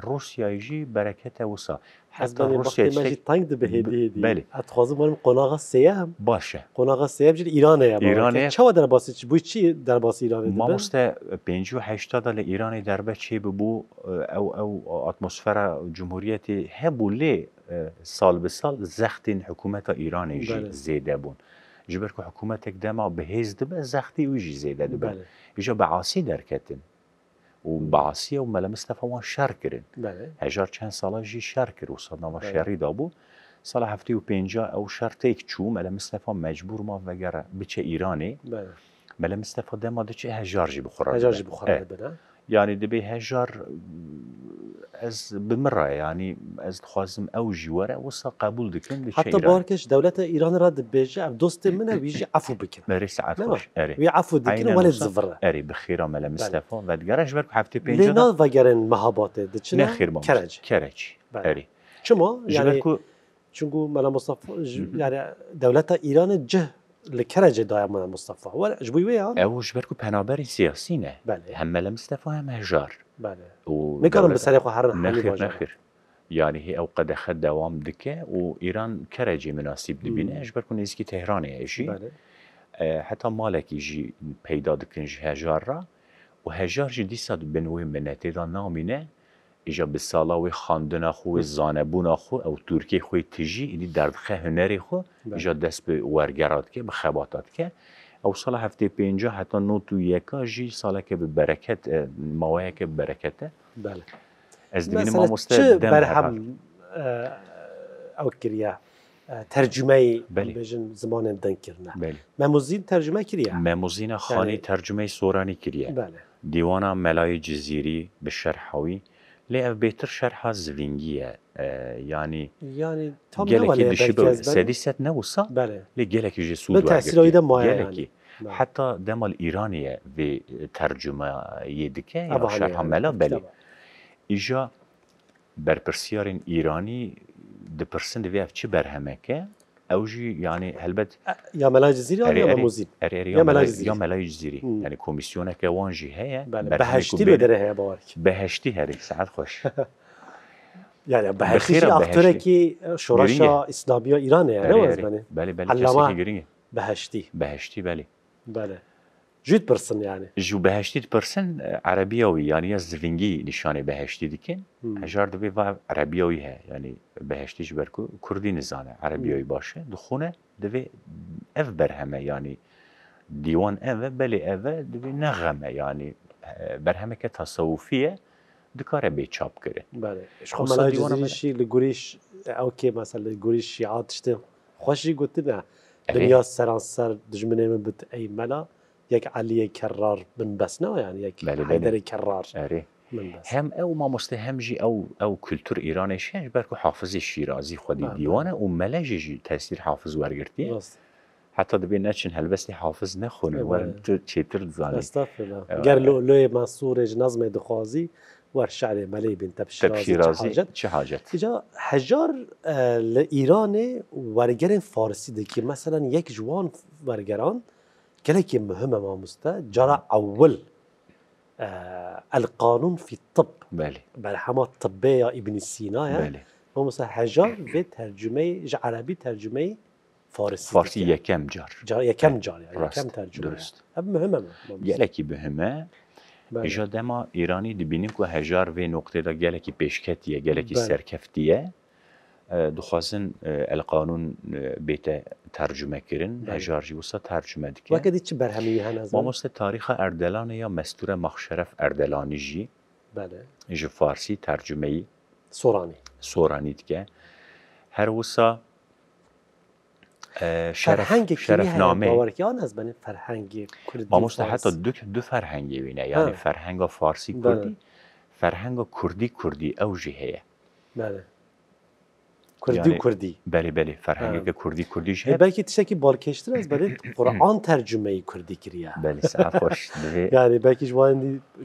روسیا جی برکت وصا حتی روسیا بله. جی تنگ ده بهدی هدی بله اتخازم برم قناغ سیام باشه قناغ جی ایرانه. یا یا ایران و در باسی چی بو چی در باسی ایران ما مست پنجو و 80 ل ایران در به چی بو او او اتمسفر جمهوریت هبولی سال به سال زختین حکومت ایران جی زیده بون جبر که حکومتک دما بهز دبه زختي جی زيادة بله. دبه به عاصی درکتین. و باسیە بله. و مەلەمەستەفەوان شار کردن چند چند جی شر کرد و سەدنەوە شری دابو سال هفته و او ئەو شارتێک چوو مەلە مستەفا مجبور ما بچه ایرانی. بەگەرە بله. بچە ئیرانی مەلە مستەفا دەما بخوره. هەژارژی بخۆڕژی بنا. يعني دبي هجر از بمره يعني از خوازم او جوارا وسا قبول دكن لشي حتى باركش دولة ايران راد بيجي اب دوست منا ويجي عفو بكن مريس عفو اري وي عفو دكن ولا زفر اري بخيرا مالا مستفون بعد جراش برك حفتي بينجا لينا فاجرن مهابات دتشنا نخير مهابات كرج كرج اري شمو يعني چونكو مالا مصطفى يعني دولة ايران جه لكرجة دايما مصطفى ولا جبوي يعني اوش بركو بنابري سياسينا هم مصطفى هم هجار بله و نكرم بسرقوا حرنا نخير نخير يعني هي او قد خد دوام دكه و ايران كرجي مناسب دبينه اجبر كون ازكي تهران ايشي بله حتى مالك پیدا دكن هجار را و هجار جدي صد بنوي منته ایجا به سالا و خاندنا خو و زانبونا خو او ترکی خوی تجی اینی دردخه هنری خو بله. ایجا دست به ورگرات که به خباتات که او سال هفته پینجا حتی نو تو یکا جی سالا که به برکت موایه که برکته بله از دیگه ما مستدم برهم او کریا ترجمه بله. بجن زمان دن کرنا بله. مموزین ترجمه کریا مموزین خانی بله. ترجمه سورانی کریا بله. دیوان ملای جزیری به شرحوی لی اف بهتر شرح زوینگیه یعنی یعنی تام که ولی دشی به سدیست نه وسا بله لی گله کی جه سود تاثیر ایده ما حتی دمال ایرانیه و ترجمه دیگه یا شرح ملا بله ایجا بر پرسیار ایرانی د پرسند وی اف چی برهمکه اوجی یعنی یعنی هلبت يا ملاج زیری؟ أري يا موزين يا ملاج زیری؟ یا ملاج زیری یعنی یعنی كوميسيونا كوانجي هي بله، بهشتي بدره هي بوارك بهشتي هري ساعات خوش يعني بهشتي اختره كي شورشا اسلاميه ايران يعني بله بله بله بهشتي بهشتي بله بله جد پرسن یعنی جو بهشتید پرسن عربی اوی یعنی یا زنگی نشانه بهشتی دیکن هجار دبی و عربی اوی ها یعنی بهشتی جبر کردی نزانه عربی اوی باشه دخونه دوی اف برهمه یعنی دیوان اوه بلی اوه دوی نغمه یعنی برهمه که تصوفیه دکاره به چاپ کرد بله خب ملاجزیشی بله. لگوریش او که مثلا لگوریش شیعاتشتیم خوشی گوتی دنیا سرانسر دجمنه من ای ملا یک علی کرار بنبس نه یعنی یک بله, بله. حیدر کرار آره. هم او ما جی او او کلتور ایرانش هنج برکو حافظ شیرازی خودی بله. دیوانه بله. و ملجی تاثیر حافظ ورگرتی حتی دبی نشین بس حافظ نخونه بله. و تو چیتر زانی استغفرالله آره. گر منصور نظم دخوازی ور شعر ملی بن تبشیرازی چه حاجت اینجا هجار ایران ورگرن فارسی دکی مثلا یک جوان ورگران كلاكي مهمه مستا جرى نعم. اول آه القانون في الطب بالي بالحما الطبيه ابن سينا بالي مستا حاجه في ترجمه عربي ترجمه فارسي فارسي يعني. كم جار جار كم آه، جار يعني كم ترجمه درست مهمه كلاكي مهمه جا دما ايراني دبينكو هجار في نقطه دا گلکی بيشكتيه گلکی سركفتيه دخوازن القانون بیت ترجمه کردن هجار بله. جیوسا ترجمه دیگه وقتی چه برهمی از ما تاریخ اردلان یا مستور مخشرف اردلانی جی بله جی فارسی ترجمه ای سورانی سورانی دیگه هر وسا شرف فرهنگ شرف نامه آن از بین فرهنگ کردی ما مست حتی دو دو فرهنگی وینه یعنی فرهنگ فارسی کردی بله. فرهنگ کردی کردی او بله کردی یعنی و کردی بله بله فرهنگ کردی کردی شد. بلکه تشکی بالکشتر از بله قرآن ترجمه کردی کریه بله سا خوش یعنی بلکه جوان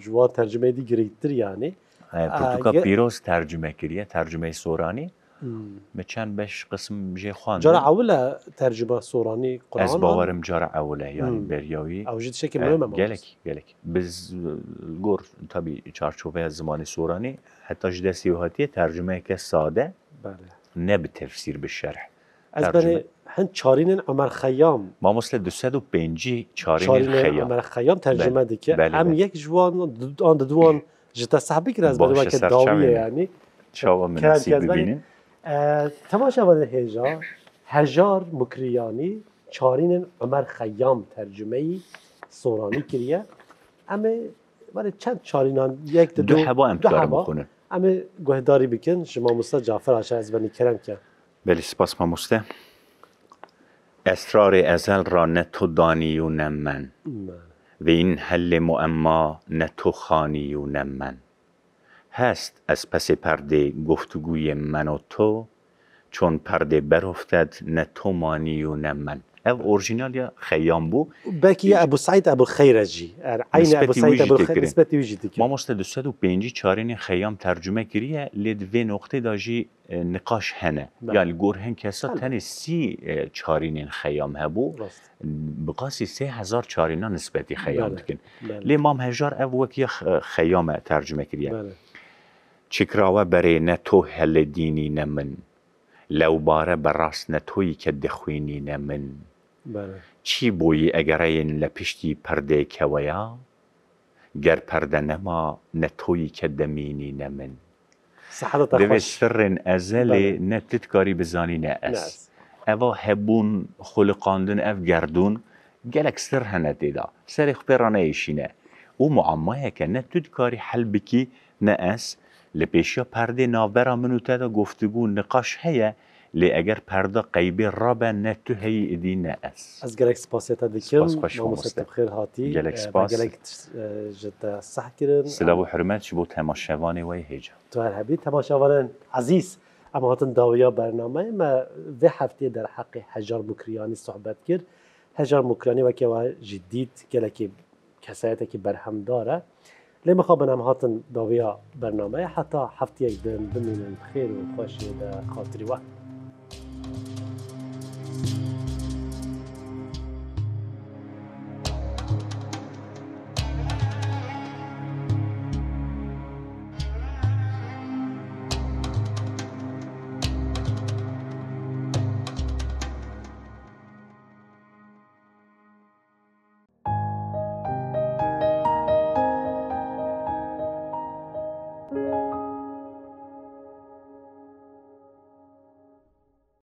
جوان ترجمه دی گریتر یعنی پرتوکا پیروز ترجمه کریه ترجمه سورانی مم. چند بش قسم جه خوان جرا اوله ترجمه سورانی قرآن از باورم جرا اوله یعنی بریاوی او جد شکل مهمه گلک گلک بز گور تابی چارچوبه زمان سورانی حتی جده سیوهاتی ترجمه که ساده بله نه به تفسیر به شرح از بین هند چارین عمر خیام ما مثل و چارین, چارین خیام عمر خیام ترجمه ده بله. که بله، هم بله. یک جوان آن دوان جتا صحبی یعنی. که از بین که داویه یعنی شما من ببینین ببینیم تماشا و هجا هجار مکریانی چارین عمر خیام ترجمه سورانی کریه اما چند چارینان یک دو, دو حبا هم بکنه بکن شما مست جعفر عاشق از بنی کرم که بلی سپاس ما مست اسرار ازل را نه تو دانی و نه من این حل معما نه تو خانی و نه من هست از پس پرده گفتگوی من و تو چون پرده برفتد نه تو مانی و نه من اورجینال یا خیام بکی ابو سعید ابو خیرجی عین ابو سعید ابو خیر نسبت ویجی دیگه ما مست 205 چارین خیام ترجمه کریه لید و نقطه داجی نقاش هنه یا گور هن کسا تن سی چارین خیام بو بقاسی سه هزار ها نسبتی خیام دکن لی مام هجار او وکی خیام ترجمه کریه چکراوه برای نه تو هل دینی نمن لو باره براس نه که دخوینی نمن بله. چی بوی اگر این لپشتی پرده کویا گر پرده نما نتوی که دمینی نمن دوی سر ازل بله. نتت کاری بزانی نه اس اوا هبون خلقاندن اف گردون گلک سر هنت دیدا سر خبرانه ایشینه او معمایه که نتت کاری حل بکی نه اس لپیشا پرده ناورا منو تا گفتگو نقاش هیه لی اگر پردا قیبه را به نه تو هی ایدی نه از گلک سپاسیت ها دکیم سپاس خوش خوش خیر هاتی گلک سپاس گلک جد صح کرن سلاو حرمت چی بو تماشوانی وی هیجا تو هر حبید تماشوانی عزیز اما هاتن داویا برنامه ما ده هفته در حق هجار مکریانی صحبت کرد هجار مکریانی و که جدید گلک کسایت که برهم داره لی ما هم هاتن داویا برنامه حتی هفته یک دن بمینن خیر و خوش خاطری وقت